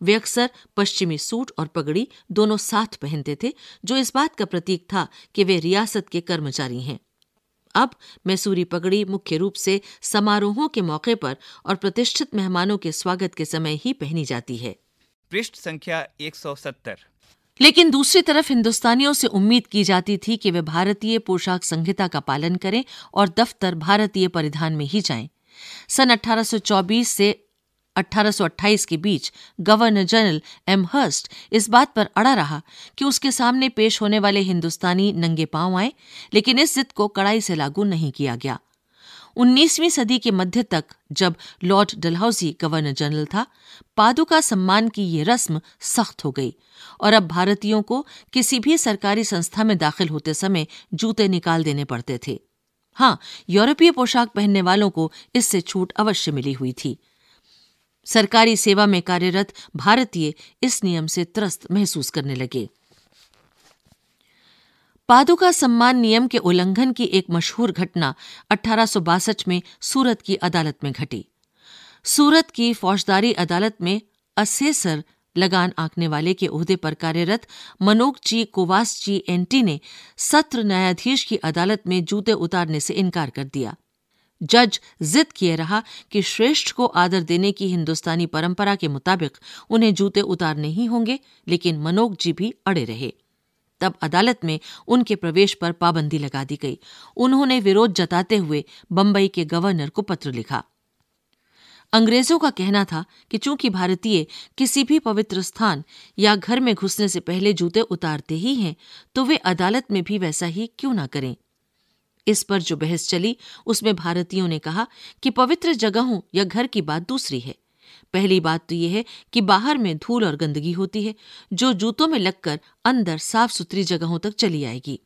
वे अक्सर पश्चिमी सूट और पगड़ी दोनों साथ पहनते थे जो इस बात का प्रतीक था कि वे रियासत के कर्मचारी हैं अब मैसूरी पगड़ी मुख्य रूप से समारोहों के मौके पर और प्रतिष्ठित मेहमानों के स्वागत के समय ही पहनी जाती है पृष्ठ संख्या सत्तर लेकिन दूसरी तरफ हिंदुस्तानियों से उम्मीद की जाती थी कि वे भारतीय पोशाक संहिता का पालन करें और दफ्तर भारतीय परिधान में ही जाएं। सन 1824 से 1828 के बीच गवर्नर जनरल एम हर्स्ट इस बात पर अड़ा रहा कि उसके सामने पेश होने वाले हिंदुस्तानी नंगे पांव आए लेकिन इस जिद को कड़ाई से लागू नहीं किया गया 19वीं सदी के मध्य तक जब लॉर्ड डलहौजी गवर्नर जनरल था पादुका सम्मान की ये रस्म सख्त हो गई और अब भारतीयों को किसी भी सरकारी संस्था में दाखिल होते समय जूते निकाल देने पड़ते थे हाँ यूरोपीय पोशाक पहनने वालों को इससे छूट अवश्य मिली हुई थी सरकारी सेवा में कार्यरत भारतीय इस नियम से त्रस्त महसूस करने लगे पादुका सम्मान नियम के उल्लंघन की एक मशहूर घटना अठारह में सूरत की अदालत में घटी सूरत की फौजदारी अदालत में असेसर लगान आंकने वाले के उहदे पर कार्यरत मनोक जी कोवास जी एंटी ने सत्र न्यायाधीश की अदालत में जूते उतारने से इनकार कर दिया जज जिद किए रहा कि श्रेष्ठ को आदर देने की हिंदुस्तानी परंपरा के मुताबिक उन्हें जूते उतारने ही होंगे लेकिन मनोक जी भी अड़े रहे तब अदालत में उनके प्रवेश पर पाबंदी लगा दी गई उन्होंने विरोध जताते हुए बम्बई के गवर्नर को पत्र लिखा अंग्रेजों का कहना था कि चूंकि भारतीय किसी भी पवित्र स्थान या घर में घुसने से पहले जूते उतारते ही हैं तो वे अदालत में भी वैसा ही क्यों ना करें इस पर जो बहस चली उसमें भारतीयों ने कहा कि पवित्र जगहों या घर की बात दूसरी है पहली बात तो यह है कि बाहर में धूल और गंदगी होती है जो जूतों में लगकर अंदर साफ सुथरी जगहों तक चली आएगी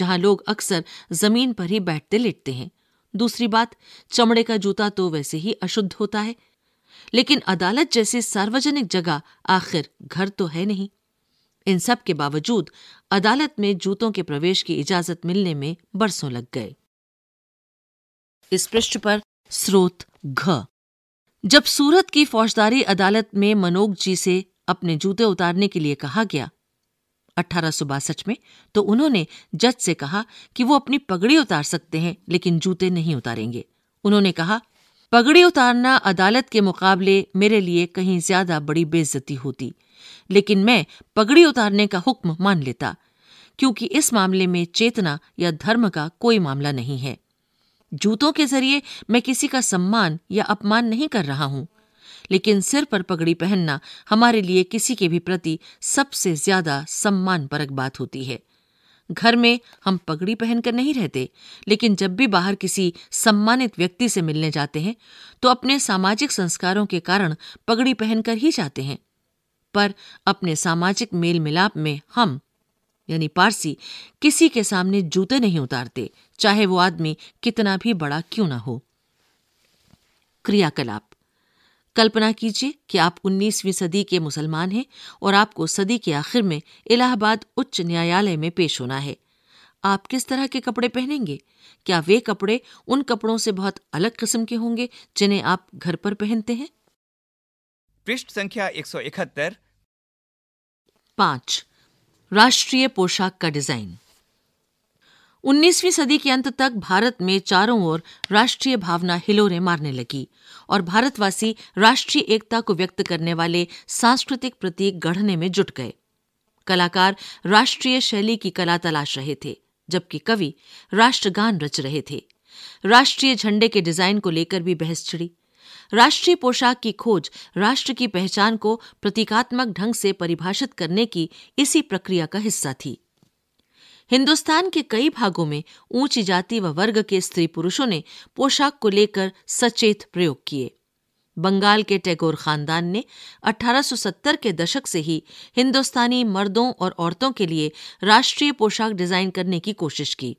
जहां लोग अक्सर जमीन पर ही बैठते लेटते हैं दूसरी बात चमड़े का जूता तो वैसे ही अशुद्ध होता है लेकिन अदालत जैसी सार्वजनिक जगह आखिर घर तो है नहीं इन सब के बावजूद अदालत में जूतों के प्रवेश की इजाजत मिलने में बरसों लग गए इस पृष्ठ पर स्रोत घ जब सूरत की फौजदारी अदालत में मनोज जी से अपने जूते उतारने के लिए कहा गया अठारह में तो उन्होंने जज से कहा कि वो अपनी पगड़ी उतार सकते हैं लेकिन जूते नहीं उतारेंगे उन्होंने कहा पगड़ी उतारना अदालत के मुकाबले मेरे लिए कहीं ज्यादा बड़ी बेइज्जती होती लेकिन मैं पगड़ी उतारने का हुक्म मान लेता क्योंकि इस मामले में चेतना या धर्म का कोई मामला नहीं है जूतों के जरिए मैं किसी का सम्मान या अपमान नहीं कर रहा हूं लेकिन सिर पर पगड़ी पहनना हमारे लिए किसी के भी प्रति सबसे ज्यादा सम्मान परक बात होती है घर में हम पगड़ी पहनकर नहीं रहते लेकिन जब भी बाहर किसी सम्मानित व्यक्ति से मिलने जाते हैं तो अपने सामाजिक संस्कारों के कारण पगड़ी पहनकर ही जाते हैं पर अपने सामाजिक मेल मिलाप में हम यानी पारसी किसी के सामने जूते नहीं उतारते चाहे वो आदमी कितना भी बड़ा क्यों ना हो क्रियाकलाप कल्पना कीजिए कि आप 19वीं सदी के मुसलमान हैं और आपको सदी के आखिर में इलाहाबाद उच्च न्यायालय में पेश होना है आप किस तरह के कपड़े पहनेंगे क्या वे कपड़े उन कपड़ों से बहुत अलग किस्म के होंगे जिन्हें आप घर पर पहनते हैं पृष्ठ संख्या एक सौ इकहत्तर पांच राष्ट्रीय पोशाक का डिजाइन 19वीं सदी के अंत तक भारत में चारों ओर राष्ट्रीय भावना हिलोरे मारने लगी और भारतवासी राष्ट्रीय एकता को व्यक्त करने वाले सांस्कृतिक प्रतीक गढ़ने में जुट गए कलाकार राष्ट्रीय शैली की कला तलाश रहे थे जबकि कवि राष्ट्रगान रच रहे थे राष्ट्रीय झंडे के डिजाइन को लेकर भी बहस छिड़ी राष्ट्रीय पोशाक की खोज राष्ट्र की पहचान को प्रतीकात्मक ढंग से परिभाषित करने की इसी प्रक्रिया का हिस्सा थी हिंदुस्तान के कई भागों में ऊंची जाति व वर्ग के स्त्री पुरुषों ने पोशाक को लेकर सचेत प्रयोग किए बंगाल के टैगोर खानदान ने 1870 के दशक से ही हिंदुस्तानी मर्दों और औरतों के लिए राष्ट्रीय पोशाक डिजाइन करने की कोशिश की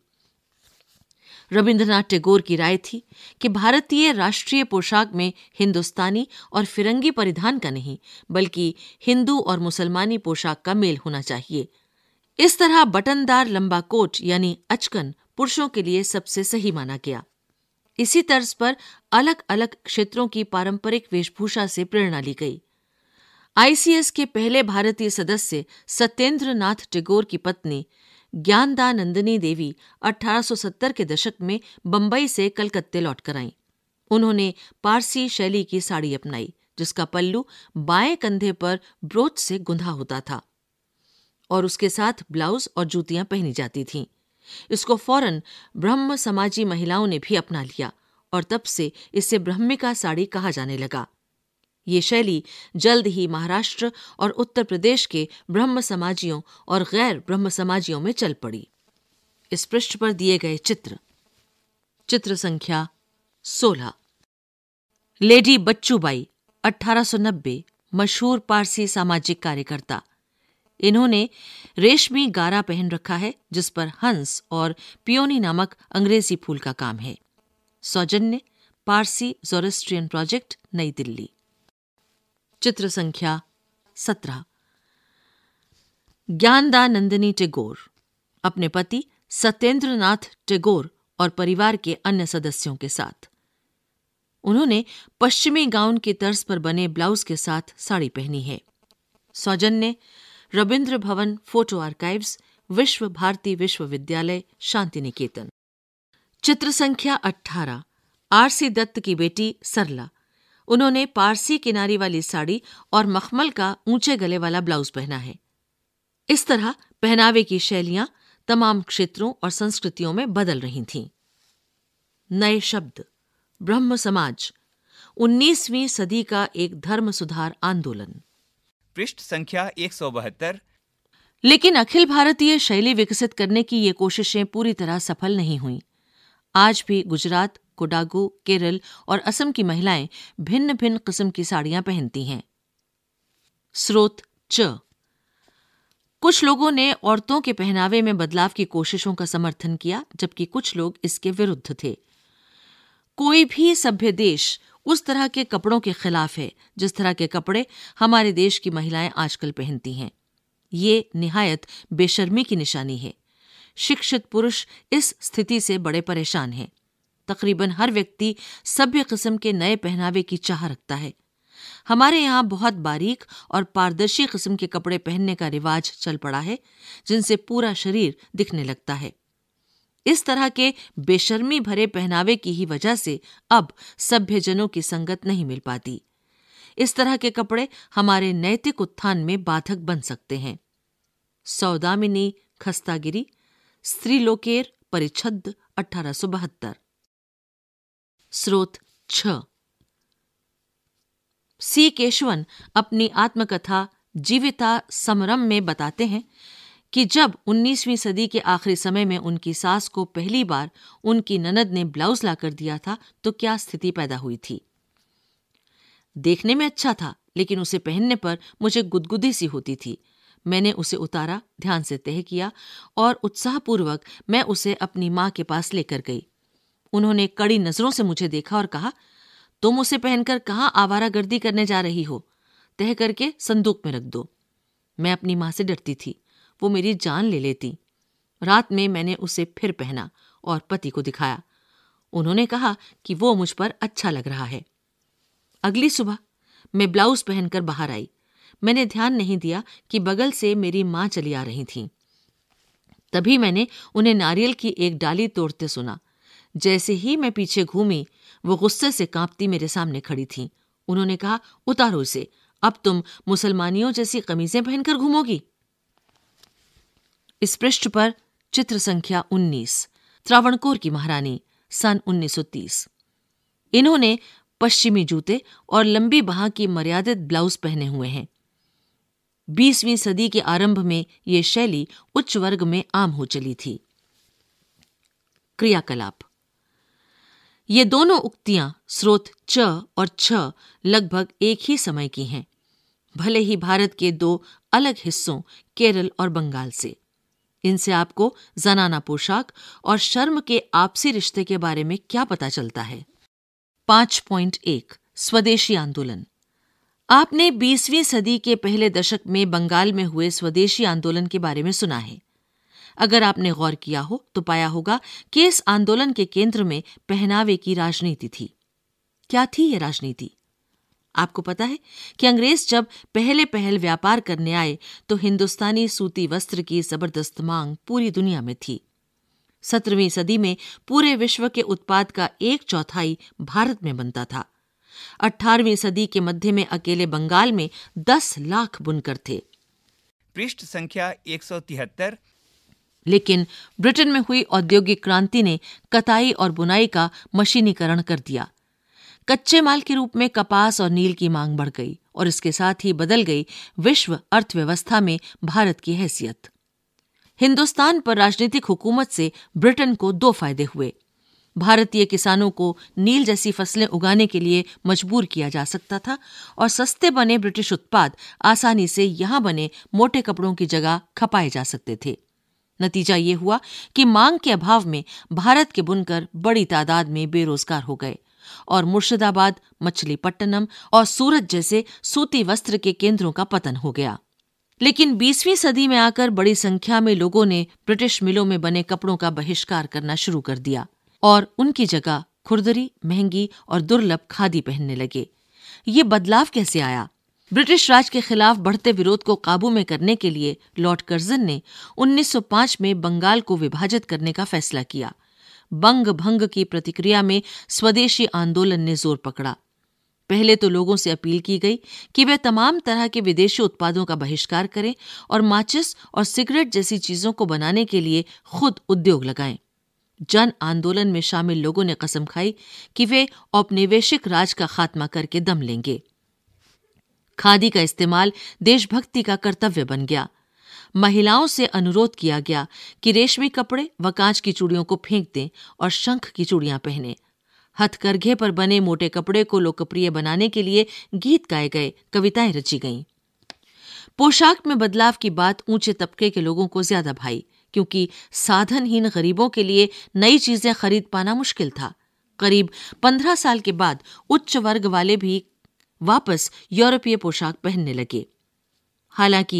रविंद्रनाथ टैगोर की राय थी कि भारतीय राष्ट्रीय पोशाक में हिंदुस्तानी और फिरंगी परिधान का नहीं बल्कि हिंदू और मुसलमानी पोशाक का मेल होना चाहिए इस तरह बटनदार लंबा कोट यानी अचकन पुरुषों के लिए सबसे सही माना गया इसी तर्ज पर अलग अलग क्षेत्रों की पारंपरिक वेशभूषा से प्रेरणा ली गई आईसीएस के पहले भारतीय सदस्य सत्येंद्र नाथ टैगोर की पत्नी ज्ञानदानंदिनी देवी 1870 के दशक में बंबई से कलकत्ते लौटकर आईं उन्होंने पारसी शैली की साड़ी अपनाई जिसका पल्लू बाएं कंधे पर ब्रोच से गुंधा होता था और उसके साथ ब्लाउज और जूतियां पहनी जाती थीं इसको फौरन ब्रह्म समाजी महिलाओं ने भी अपना लिया और तब से इसे ब्रह्मिका साड़ी कहा जाने लगा ये शैली जल्द ही महाराष्ट्र और उत्तर प्रदेश के ब्रह्म समाजियों और गैर ब्रह्म समाजियों में चल पड़ी इस पृष्ठ पर दिए गए चित्र चित्र संख्या 16 लेडी बच्चूबाई 1890 मशहूर पारसी सामाजिक कार्यकर्ता इन्होंने रेशमी गारा पहन रखा है जिस पर हंस और पियोनी नामक अंग्रेजी फूल का काम है सौजन्य पारसी जोरेस्ट्रियन प्रोजेक्ट नई दिल्ली चित्र संख्या सत्रह ज्ञानदानंदिनी टेगोर अपने पति सत्येंद्र नाथ टेगोर और परिवार के अन्य सदस्यों के साथ उन्होंने पश्चिमी गाउन की तर्ज पर बने ब्लाउज के साथ साड़ी पहनी है सौजन ने रविंद्र भवन फोटो आर्काइव्स विश्व भारती विश्वविद्यालय शांति निकेतन चित्र संख्या 18 आरसी दत्त की बेटी सरला उन्होंने पारसी किनारी वाली साड़ी और मखमल का ऊंचे गले वाला ब्लाउज पहना है इस तरह पहनावे की शैलियां तमाम क्षेत्रों और संस्कृतियों में बदल रही थीं नए शब्द ब्रह्म समाज 19वीं सदी का एक धर्म सुधार आंदोलन पृष्ठ संख्या एक लेकिन अखिल भारतीय शैली विकसित करने की ये कोशिशें पूरी तरह सफल नहीं हुईं आज भी गुजरात कोडागू केरल और असम की महिलाएं भिन्न भिन्न किस्म की साड़ियां पहनती हैं स्रोत च कुछ लोगों ने औरतों के पहनावे में बदलाव की कोशिशों का समर्थन किया जबकि कुछ लोग इसके विरुद्ध थे कोई भी सभ्य देश उस तरह के कपड़ों के खिलाफ है जिस तरह के कपड़े हमारे देश की महिलाएं आजकल पहनती हैं ये निहायत बेशर्मी की निशानी है शिक्षित पुरुष इस स्थिति से बड़े परेशान हैं तकरीबन हर व्यक्ति सभ्य किस्म के नए पहनावे की चाह रखता है हमारे यहाँ बहुत बारीक और पारदर्शी किस्म के कपड़े पहनने का रिवाज चल पड़ा है जिनसे पूरा शरीर दिखने लगता है इस तरह के बेशर्मी भरे पहनावे की ही वजह से अब सभ्यजनों की संगत नहीं मिल पाती इस तरह के कपड़े हमारे नैतिक उत्थान में बाधक बन सकते हैं सौदामिनी खस्तागिरी स्त्रीलोकेर परिच्छद अठारह स्रोत छ सी केशवन अपनी आत्मकथा जीविता समरम में बताते हैं कि जब 19वीं सदी के आखिरी समय में उनकी सास को पहली बार उनकी ननद ने ब्लाउज लाकर दिया था तो क्या स्थिति पैदा हुई थी देखने में अच्छा था लेकिन उसे पहनने पर मुझे गुदगुदी सी होती थी मैंने उसे उतारा ध्यान से तय किया और उत्साहपूर्वक मैं उसे अपनी माँ के पास लेकर गई उन्होंने कड़ी नजरों से मुझे देखा और कहा तुम उसे पहनकर कहाँ आवारा गर्दी करने जा रही हो तह करके संदूक में रख दो मैं अपनी माँ से डरती थी वो मेरी जान ले लेती रात में मैंने उसे फिर पहना और पति को दिखाया उन्होंने कहा कि वो मुझ पर अच्छा लग रहा है अगली सुबह मैं ब्लाउज पहनकर बाहर आई मैंने ध्यान नहीं दिया कि बगल से मेरी माँ चली आ रही थी तभी मैंने उन्हें नारियल की एक डाली तोड़ते सुना जैसे ही मैं पीछे घूमी वो गुस्से से कांपती मेरे सामने खड़ी थी उन्होंने कहा उतारो इसे अब तुम मुसलमानियों जैसी कमीजें पहनकर घूमोगी इस पृष्ठ पर चित्र संख्या 19 त्रावणकोर की महारानी सन 1930 इन्होंने पश्चिमी जूते और लंबी बाह की मर्यादित ब्लाउज पहने हुए हैं बीसवीं सदी के आरंभ में ये शैली उच्च वर्ग में आम हो चली थी क्रियाकलाप ये दोनों उक्तियां स्रोत च और छ लगभग एक ही समय की हैं भले ही भारत के दो अलग हिस्सों केरल और बंगाल से इनसे आपको जनाना पोशाक और शर्म के आपसी रिश्ते के बारे में क्या पता चलता है पांच पॉइंट एक स्वदेशी आंदोलन आपने 20वीं सदी के पहले दशक में बंगाल में हुए स्वदेशी आंदोलन के बारे में सुना है अगर आपने गौर किया हो तो पाया होगा कि इस आंदोलन के केंद्र में पहनावे की राजनीति थी क्या थी ये राजनीति आपको पता है कि अंग्रेज जब पहले पहल व्यापार करने आए तो हिंदुस्तानी सूती वस्त्र की जबरदस्त मांग पूरी दुनिया में थी सत्रहवीं सदी में पूरे विश्व के उत्पाद का एक चौथाई भारत में बनता था 18वीं सदी के मध्य में अकेले बंगाल में 10 लाख बुनकर थे पृष्ठ संख्या एक लेकिन ब्रिटेन में हुई औद्योगिक क्रांति ने कताई और बुनाई का मशीनीकरण कर दिया कच्चे माल के रूप में कपास और नील की मांग बढ़ गई और इसके साथ ही बदल गई विश्व अर्थव्यवस्था में भारत की हैसियत हिंदुस्तान पर राजनीतिक हुकूमत से ब्रिटेन को दो फायदे हुए भारतीय किसानों को नील जैसी फसलें उगाने के लिए मजबूर किया जा सकता था और सस्ते बने ब्रिटिश उत्पाद आसानी से यहां बने मोटे कपड़ों की जगह खपाए जा सकते थे नतीजा ये हुआ कि मांग के अभाव में भारत के बुनकर बड़ी तादाद में बेरोजगार हो गए और मुर्शिदाबाद मछलीपट्टनम और सूरत जैसे सूती वस्त्र के केंद्रों का पतन हो गया लेकिन 20वीं सदी में आकर बड़ी संख्या में लोगों ने ब्रिटिश मिलों में बने कपड़ों का बहिष्कार करना शुरू कर दिया और उनकी जगह खुरदरी महंगी और दुर्लभ खादी पहनने लगे ये बदलाव कैसे आया ब्रिटिश राज के खिलाफ बढ़ते विरोध को काबू में करने के लिए लॉर्ड कर्जन ने 1905 में बंगाल को विभाजित करने का फैसला किया बंग भंग की प्रतिक्रिया में स्वदेशी आंदोलन ने जोर पकड़ा पहले तो लोगों से अपील की गई कि वे तमाम तरह के विदेशी उत्पादों का बहिष्कार करें और माचिस और सिगरेट जैसी चीजों को बनाने के लिए खुद उद्योग लगाएं जन आंदोलन में शामिल लोगों ने कसम खाई कि वे औपनिवेशिक राज का खात्मा करके दम लेंगे खादी का इस्तेमाल देशभक्ति का कर्तव्य बन गया महिलाओं से अनुरोध किया गया कि रेशमी कपड़े व कांच की चूड़ियों को फेंक दें और शंख की चूड़ियां पहने हथकरघे पर बने मोटे कपड़े को लोकप्रिय बनाने के लिए गीत गाए गए कविताएं रची गईं पोशाक में बदलाव की बात ऊंचे तबके के लोगों को ज्यादा भाई क्योंकि साधनहीन गरीबों के लिए नई चीजें खरीद पाना मुश्किल था करीब पंद्रह साल के बाद उच्च वर्ग वाले भी वापस यूरोपीय पोशाक पहनने लगे हालांकि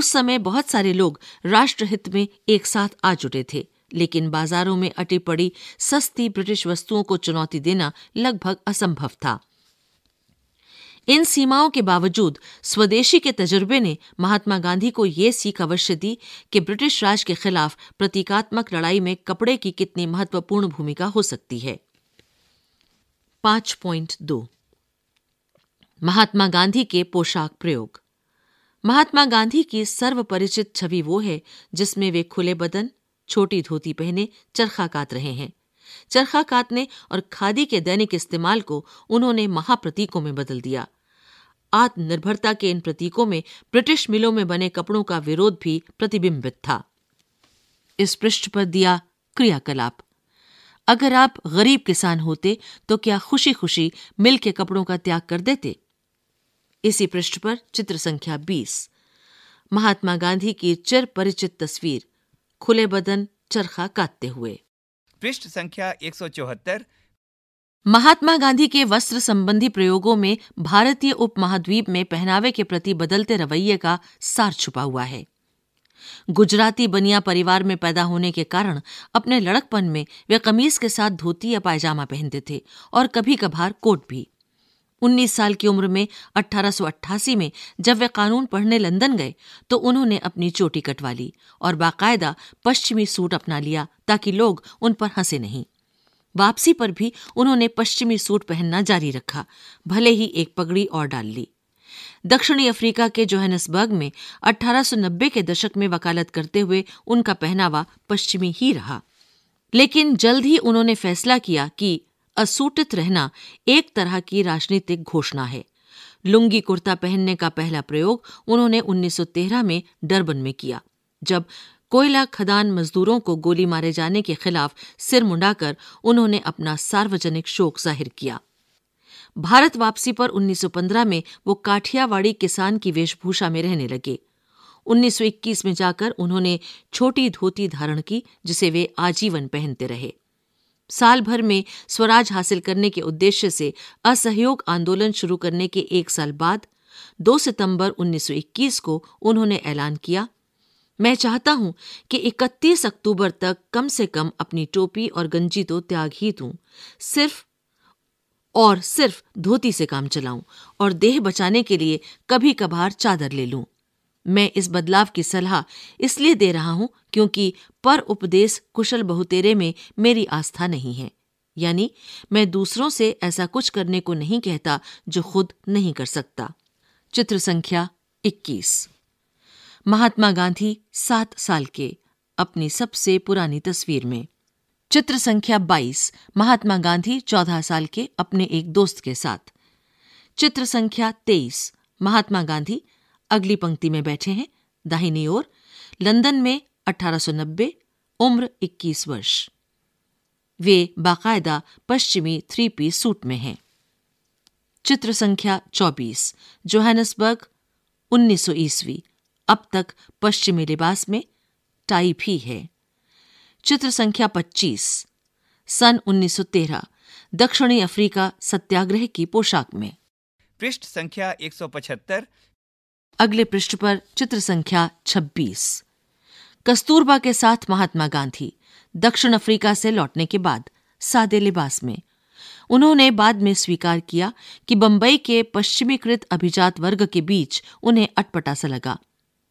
उस समय बहुत सारे लोग राष्ट्रहित में एक साथ आ जुटे थे लेकिन बाजारों में अटी पड़ी सस्ती ब्रिटिश वस्तुओं को चुनौती देना लगभग असंभव था इन सीमाओं के बावजूद स्वदेशी के तजुर्बे ने महात्मा गांधी को ये सीख अवश्य दी कि ब्रिटिश राज के खिलाफ प्रतीकात्मक लड़ाई में कपड़े की कितनी महत्वपूर्ण भूमिका हो सकती है पांच पॉइंट दो महात्मा गांधी के पोशाक प्रयोग महात्मा गांधी की सर्वपरिचित छवि वो है जिसमें वे खुले बदन छोटी धोती पहने चरखा काट रहे हैं चरखा काटने और खादी के दैनिक इस्तेमाल को उन्होंने महाप्रतीकों में बदल दिया आत्मनिर्भरता के इन प्रतीकों में ब्रिटिश मिलों में बने कपड़ों का विरोध भी प्रतिबिंबित था इस पृष्ठ पर दिया क्रियाकलाप अगर आप गरीब किसान होते तो क्या खुशी खुशी मिल के कपड़ों का त्याग कर देते इसी पृष्ठ पर चित्र संख्या 20 महात्मा गांधी की चिर परिचित तस्वीर खुले बदन चरखा काटते हुए पृष्ठ संख्या एक महात्मा गांधी के वस्त्र संबंधी प्रयोगों में भारतीय उपमहाद्वीप में पहनावे के प्रति बदलते रवैये का सार छुपा हुआ है गुजराती बनिया परिवार में पैदा होने के कारण अपने लड़कपन में वे कमीज के साथ धोती या पायजामा पहनते थे और कभी कभार कोट भी 19 साल की उम्र में 1888 में जब वे कानून पढ़ने लंदन गए तो उन्होंने अपनी चोटी कटवा ली और बाकायदा पश्चिमी सूट अपना लिया ताकि लोग उन पर हंसे नहीं वापसी पर भी उन्होंने पश्चिमी सूट पहनना जारी रखा भले ही एक पगड़ी और डाल ली दक्षिणी अफ्रीका के जोहनसबर्ग में 1890 के दशक में वकालत करते हुए उनका पहनावा पश्चिमी ही रहा लेकिन जल्द ही उन्होंने फैसला किया कि असूटित रहना एक तरह की राजनीतिक घोषणा है लुंगी कुर्ता पहनने का पहला प्रयोग उन्होंने 1913 में डरबन में किया जब कोयला खदान मजदूरों को गोली मारे जाने के खिलाफ सिर मुंडाकर उन्होंने अपना सार्वजनिक शोक जाहिर किया भारत वापसी पर 1915 में वो काठियावाड़ी किसान की वेशभूषा में रहने लगे 1921 में जाकर उन्होंने छोटी धोती धारण की जिसे वे आजीवन पहनते रहे साल भर में स्वराज हासिल करने के उद्देश्य से असहयोग आंदोलन शुरू करने के एक साल बाद 2 सितंबर 1921 को उन्होंने ऐलान किया मैं चाहता हूं कि 31 अक्टूबर तक कम से कम अपनी टोपी और गंजी तो त्याग ही दूं सिर्फ और सिर्फ धोती से काम चलाऊं और देह बचाने के लिए कभी कभार चादर ले लूं मैं इस बदलाव की सलाह इसलिए दे रहा हूं क्योंकि पर उपदेश कुशल बहुतेरे में मेरी आस्था नहीं है यानी मैं दूसरों से ऐसा कुछ करने को नहीं कहता जो खुद नहीं कर सकता चित्र संख्या 21 महात्मा गांधी सात साल के अपनी सबसे पुरानी तस्वीर में चित्र संख्या बाईस महात्मा गांधी चौदह साल के अपने एक दोस्त के साथ चित्र संख्या तेईस महात्मा गांधी अगली पंक्ति में बैठे हैं दाहिनी ओर लंदन में 1890 उम्र 21 वर्ष वे बाकायदा पश्चिमी थ्री पीस सूट में हैं चित्र संख्या 24 जोहानसबर्ग 1900 ईस्वी अब तक पश्चिमी लिबास में टाई भी है चित्र संख्या 25 सन 1913 दक्षिणी अफ्रीका सत्याग्रह की पोशाक में पृष्ठ संख्या 175 अगले पृष्ठ पर चित्र संख्या 26 कस्तूरबा के साथ महात्मा गांधी दक्षिण अफ्रीका से लौटने के बाद सादे लिबास में उन्होंने बाद में स्वीकार किया कि बंबई के पश्चिमीकृत अभिजात वर्ग के बीच उन्हें अटपटा सा लगा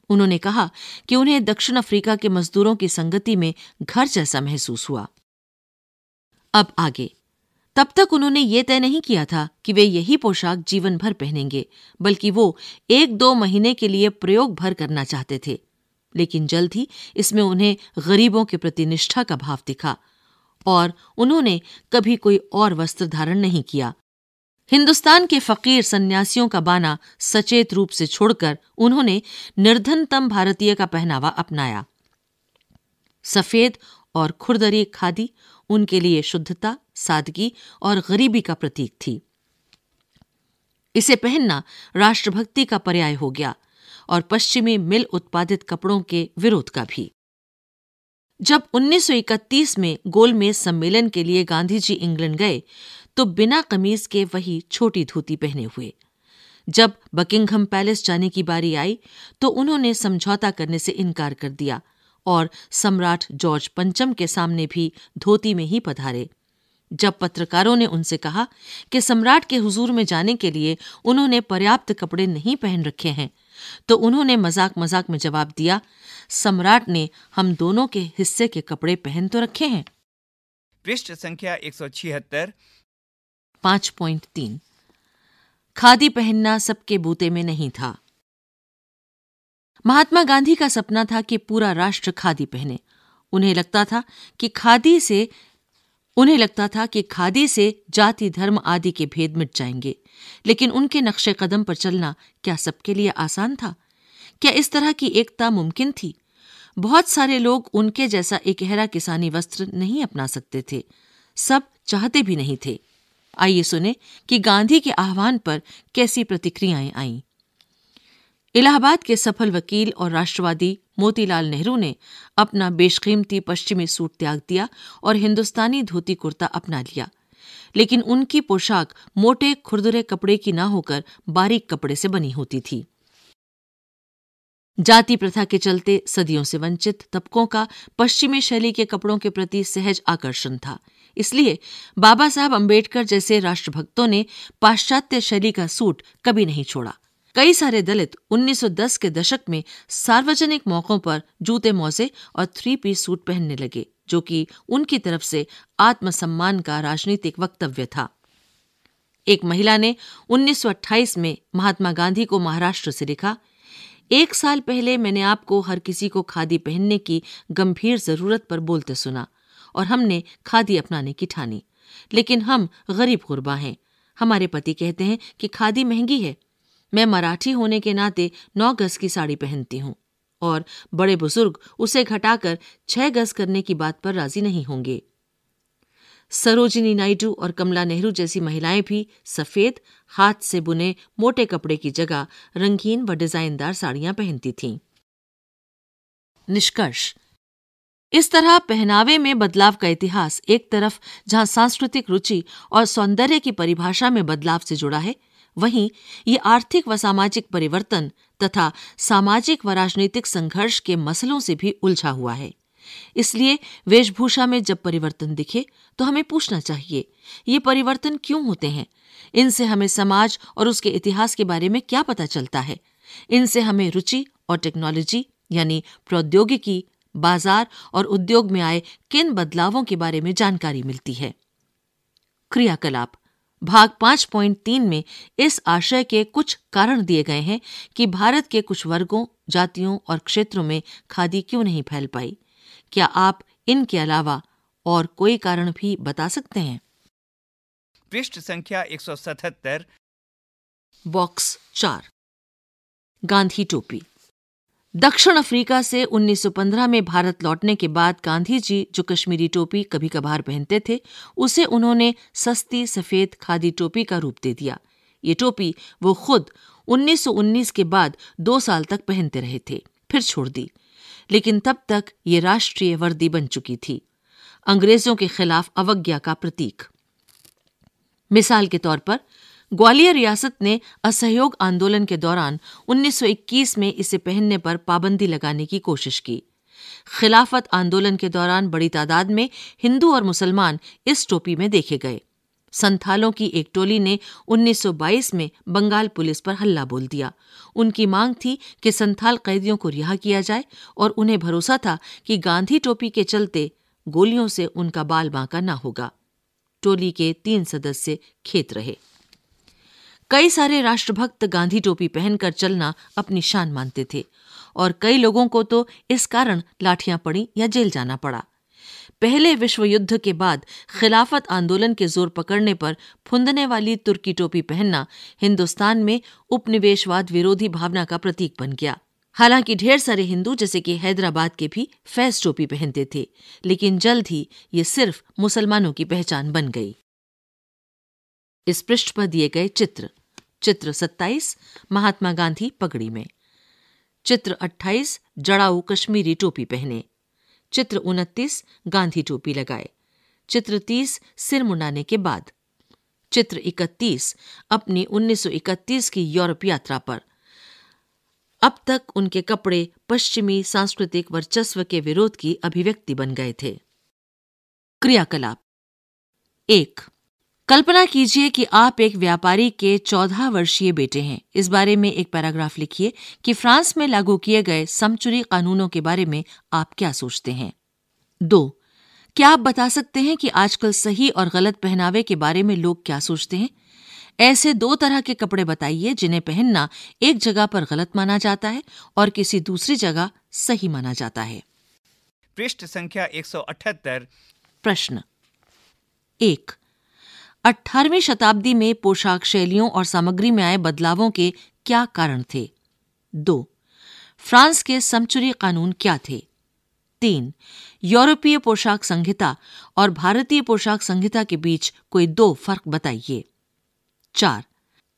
उन्होंने कहा कि उन्हें दक्षिण अफ्रीका के मजदूरों की संगति में घर जैसा महसूस हुआ अब आगे तब तक उन्होंने ये तय नहीं किया था कि वे यही पोशाक जीवन भर पहनेंगे बल्कि वो एक दो महीने के लिए प्रयोग भर करना चाहते थे लेकिन जल्द ही इसमें उन्हें गरीबों के प्रति निष्ठा का भाव दिखा और उन्होंने कभी कोई और वस्त्र धारण नहीं किया हिंदुस्तान के फकीर सन्यासियों का बाना सचेत रूप से छोड़कर उन्होंने निर्धनतम भारतीय का पहनावा अपनाया सफेद और खुरदरी खादी उनके लिए शुद्धता सादगी और गरीबी का प्रतीक थी इसे पहनना राष्ट्रभक्ति का पर्याय हो गया और पश्चिमी मिल उत्पादित कपड़ों के विरोध का भी जब 1931 में गोलमेज सम्मेलन के लिए गांधी जी इंग्लैंड गए तो बिना कमीज के वही छोटी धोती पहने हुए जब बकिंघम पैलेस जाने की बारी आई तो उन्होंने समझौता करने से इनकार कर दिया और सम्राट जॉर्ज पंचम के सामने भी धोती में ही पधारे जब पत्रकारों ने उनसे कहा कि सम्राट के हुजूर में जाने के लिए उन्होंने पर्याप्त कपड़े नहीं पहन रखे हैं तो उन्होंने मजाक मजाक में जवाब दिया सम्राट ने हम दोनों के हिस्से के कपड़े पहन तो रखे हैं पृष्ठ संख्या एक पांच पॉइंट तीन खादी पहनना सबके बूते में नहीं था महात्मा गांधी का सपना था कि पूरा राष्ट्र खादी पहने उन्हें लगता था कि खादी से उन्हें लगता था कि खादी से जाति धर्म आदि के भेद मिट जाएंगे लेकिन उनके नक्शे कदम पर चलना क्या सबके लिए आसान था क्या इस तरह की एकता मुमकिन थी बहुत सारे लोग उनके जैसा एकहरा किसानी वस्त्र नहीं अपना सकते थे सब चाहते भी नहीं थे आइए सुने कि गांधी के आह्वान पर कैसी प्रतिक्रियाएं आईं इलाहाबाद के सफल वकील और राष्ट्रवादी मोतीलाल नेहरू ने अपना बेशकीमती पश्चिमी सूट त्याग दिया और हिंदुस्तानी धोती कुर्ता अपना लिया लेकिन उनकी पोशाक मोटे खुरदुरे कपड़े की ना होकर बारीक कपड़े से बनी होती थी जाति प्रथा के चलते सदियों से वंचित तबकों का पश्चिमी शैली के कपड़ों के प्रति सहज आकर्षण था इसलिए बाबा साहब अंबेडकर जैसे राष्ट्रभक्तों ने पाश्चात्य शैली का सूट कभी नहीं छोड़ा कई सारे दलित 1910 के दशक में सार्वजनिक मौकों पर जूते मोजे और थ्री पीस सूट पहनने लगे जो कि उनकी तरफ से आत्मसम्मान का राजनीतिक वक्तव्य था एक महिला ने 1928 में महात्मा गांधी को महाराष्ट्र से लिखा एक साल पहले मैंने आपको हर किसी को खादी पहनने की गंभीर जरूरत पर बोलते सुना और हमने खादी अपनाने की ठानी लेकिन हम गरीब गुरबा हैं हमारे पति कहते हैं कि खादी महंगी है मैं मराठी होने के नाते नौ गज की साड़ी पहनती हूँ और बड़े बुजुर्ग उसे घटाकर छह गज करने की बात पर राजी नहीं होंगे सरोजिनी नायडू और कमला नेहरू जैसी महिलाएं भी सफेद हाथ से बुने मोटे कपड़े की जगह रंगीन व डिजाइनदार साड़ियां पहनती थीं निष्कर्ष इस तरह पहनावे में बदलाव का इतिहास एक तरफ जहां सांस्कृतिक रुचि और सौंदर्य की परिभाषा में बदलाव से जुड़ा है वहीं ये आर्थिक व सामाजिक परिवर्तन तथा सामाजिक व राजनीतिक संघर्ष के मसलों से भी उलझा हुआ है इसलिए वेशभूषा में जब परिवर्तन दिखे तो हमें पूछना चाहिए ये परिवर्तन क्यों होते हैं इनसे हमें समाज और उसके इतिहास के बारे में क्या पता चलता है इनसे हमें रुचि और टेक्नोलॉजी यानी प्रौद्योगिकी बाजार और उद्योग में आए किन बदलावों के बारे में जानकारी मिलती है क्रियाकलाप भाग 5.3 में इस आशय के कुछ कारण दिए गए हैं कि भारत के कुछ वर्गों जातियों और क्षेत्रों में खादी क्यों नहीं फैल पाई क्या आप इनके अलावा और कोई कारण भी बता सकते हैं पृष्ठ संख्या 177 बॉक्स चार गांधी टोपी दक्षिण अफ्रीका से 1915 में भारत लौटने के बाद गांधी जी जो कश्मीरी टोपी कभी कभार पहनते थे उसे उन्होंने सस्ती सफेद खादी टोपी का रूप दे दिया ये टोपी वो खुद 1919 के बाद दो साल तक पहनते रहे थे फिर छोड़ दी लेकिन तब तक ये राष्ट्रीय वर्दी बन चुकी थी अंग्रेजों के खिलाफ अवज्ञा का प्रतीक मिसाल के तौर पर ग्वालियर रियासत ने असहयोग आंदोलन के दौरान 1921 में इसे पहनने पर पाबंदी लगाने की कोशिश की खिलाफत आंदोलन के दौरान बड़ी तादाद में हिंदू और मुसलमान इस टोपी में देखे गए संथालों की एक टोली ने 1922 में बंगाल पुलिस पर हल्ला बोल दिया उनकी मांग थी कि संथाल कैदियों को रिहा किया जाए और उन्हें भरोसा था कि गांधी टोपी के चलते गोलियों से उनका बाल बांका न होगा टोली के तीन सदस्य खेत रहे कई सारे राष्ट्रभक्त गांधी टोपी पहनकर चलना अपनी शान मानते थे और कई लोगों को तो इस कारण लाठियां पड़ी या जेल जाना पड़ा पहले विश्व युद्ध के बाद खिलाफत आंदोलन के जोर पकड़ने पर फुंदने वाली तुर्की टोपी पहनना हिंदुस्तान में उपनिवेशवाद विरोधी भावना का प्रतीक बन गया हालांकि ढेर सारे हिंदू जैसे कि हैदराबाद के भी फैज टोपी पहनते थे लेकिन जल्द ही ये सिर्फ मुसलमानों की पहचान बन गई इस पृष्ठ पर दिए गए चित्र चित्र 27 महात्मा गांधी पगड़ी में चित्र 28 जड़ाऊ कश्मीरी टोपी पहने चित्र 29 गांधी टोपी लगाए चित्र 30 सिर मुंडाने के बाद चित्र 31 अपनी 1931 की यूरोप यात्रा पर अब तक उनके कपड़े पश्चिमी सांस्कृतिक वर्चस्व के विरोध की अभिव्यक्ति बन गए थे क्रियाकलाप एक कल्पना कीजिए कि आप एक व्यापारी के चौदह वर्षीय बेटे हैं इस बारे में एक पैराग्राफ लिखिए कि फ्रांस में लागू किए गए समचुरी कानूनों के बारे में आप क्या सोचते हैं दो क्या आप बता सकते हैं कि आजकल सही और गलत पहनावे के बारे में लोग क्या सोचते हैं ऐसे दो तरह के कपड़े बताइए जिन्हें पहनना एक जगह पर गलत माना जाता है और किसी दूसरी जगह सही माना जाता है पृष्ठ संख्या 178 प्रश्न एक अठारहवीं शताब्दी में पोशाक शैलियों और सामग्री में आए बदलावों के क्या कारण थे दो फ्रांस के समचुरी कानून क्या थे तीन यूरोपीय पोशाक संहिता और भारतीय पोशाक संहिता के बीच कोई दो फर्क बताइए चार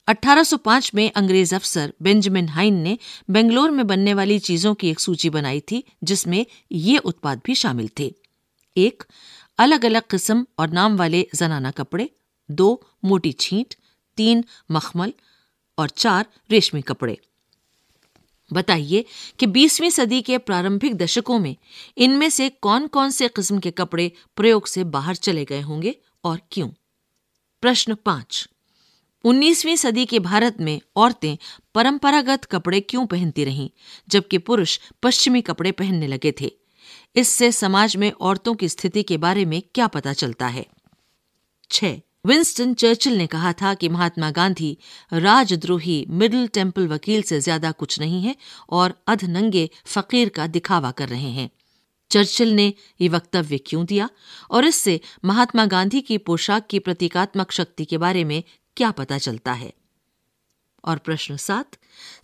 1805 में अंग्रेज अफसर बेंजामिन हाइन ने बेंगलोर में बनने वाली चीजों की एक सूची बनाई थी जिसमें ये उत्पाद भी शामिल थे एक अलग अलग किस्म और नाम वाले जनाना कपड़े दो मोटी छींट तीन मखमल और चार रेशमी कपड़े बताइए कि 20वीं सदी के प्रारंभिक दशकों में इनमें से कौन कौन से किस्म के कपड़े प्रयोग से बाहर चले गए होंगे और क्यों प्रश्न पांच 19वीं सदी के भारत में औरतें परंपरागत कपड़े क्यों पहनती रहीं जबकि पुरुष पश्चिमी कपड़े पहनने लगे थे इससे समाज में औरतों की स्थिति के बारे में क्या पता चलता है छह विंस्टन चर्चिल ने कहा था कि महात्मा गांधी राजद्रोही मिडिल टेम्पल वकील से ज्यादा कुछ नहीं है और अधनंगे फकीर का दिखावा कर रहे हैं चर्चिल ने ये वक्तव्य क्यों दिया और इससे महात्मा गांधी की पोशाक की प्रतीकात्मक शक्ति के बारे में क्या पता चलता है और प्रश्न सात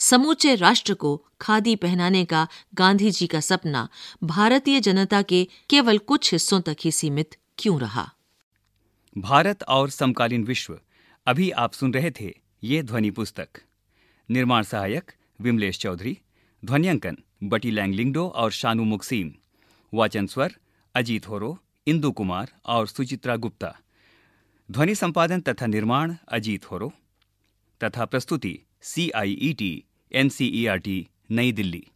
समूचे राष्ट्र को खादी पहनाने का गांधी जी का सपना भारतीय जनता के केवल कुछ हिस्सों तक ही सीमित क्यों रहा भारत और समकालीन विश्व अभी आप सुन रहे थे ये ध्वनि पुस्तक निर्माण सहायक विमलेश चौधरी ध्वनियांकन बटी लैंगलिंगडो और शानू मुक्सीम वाचन स्वर अजीत होरो इंदु कुमार और सुचित्रा गुप्ता ध्वनि संपादन तथा निर्माण अजीत होरो तथा प्रस्तुति C I E T N C E R T New Delhi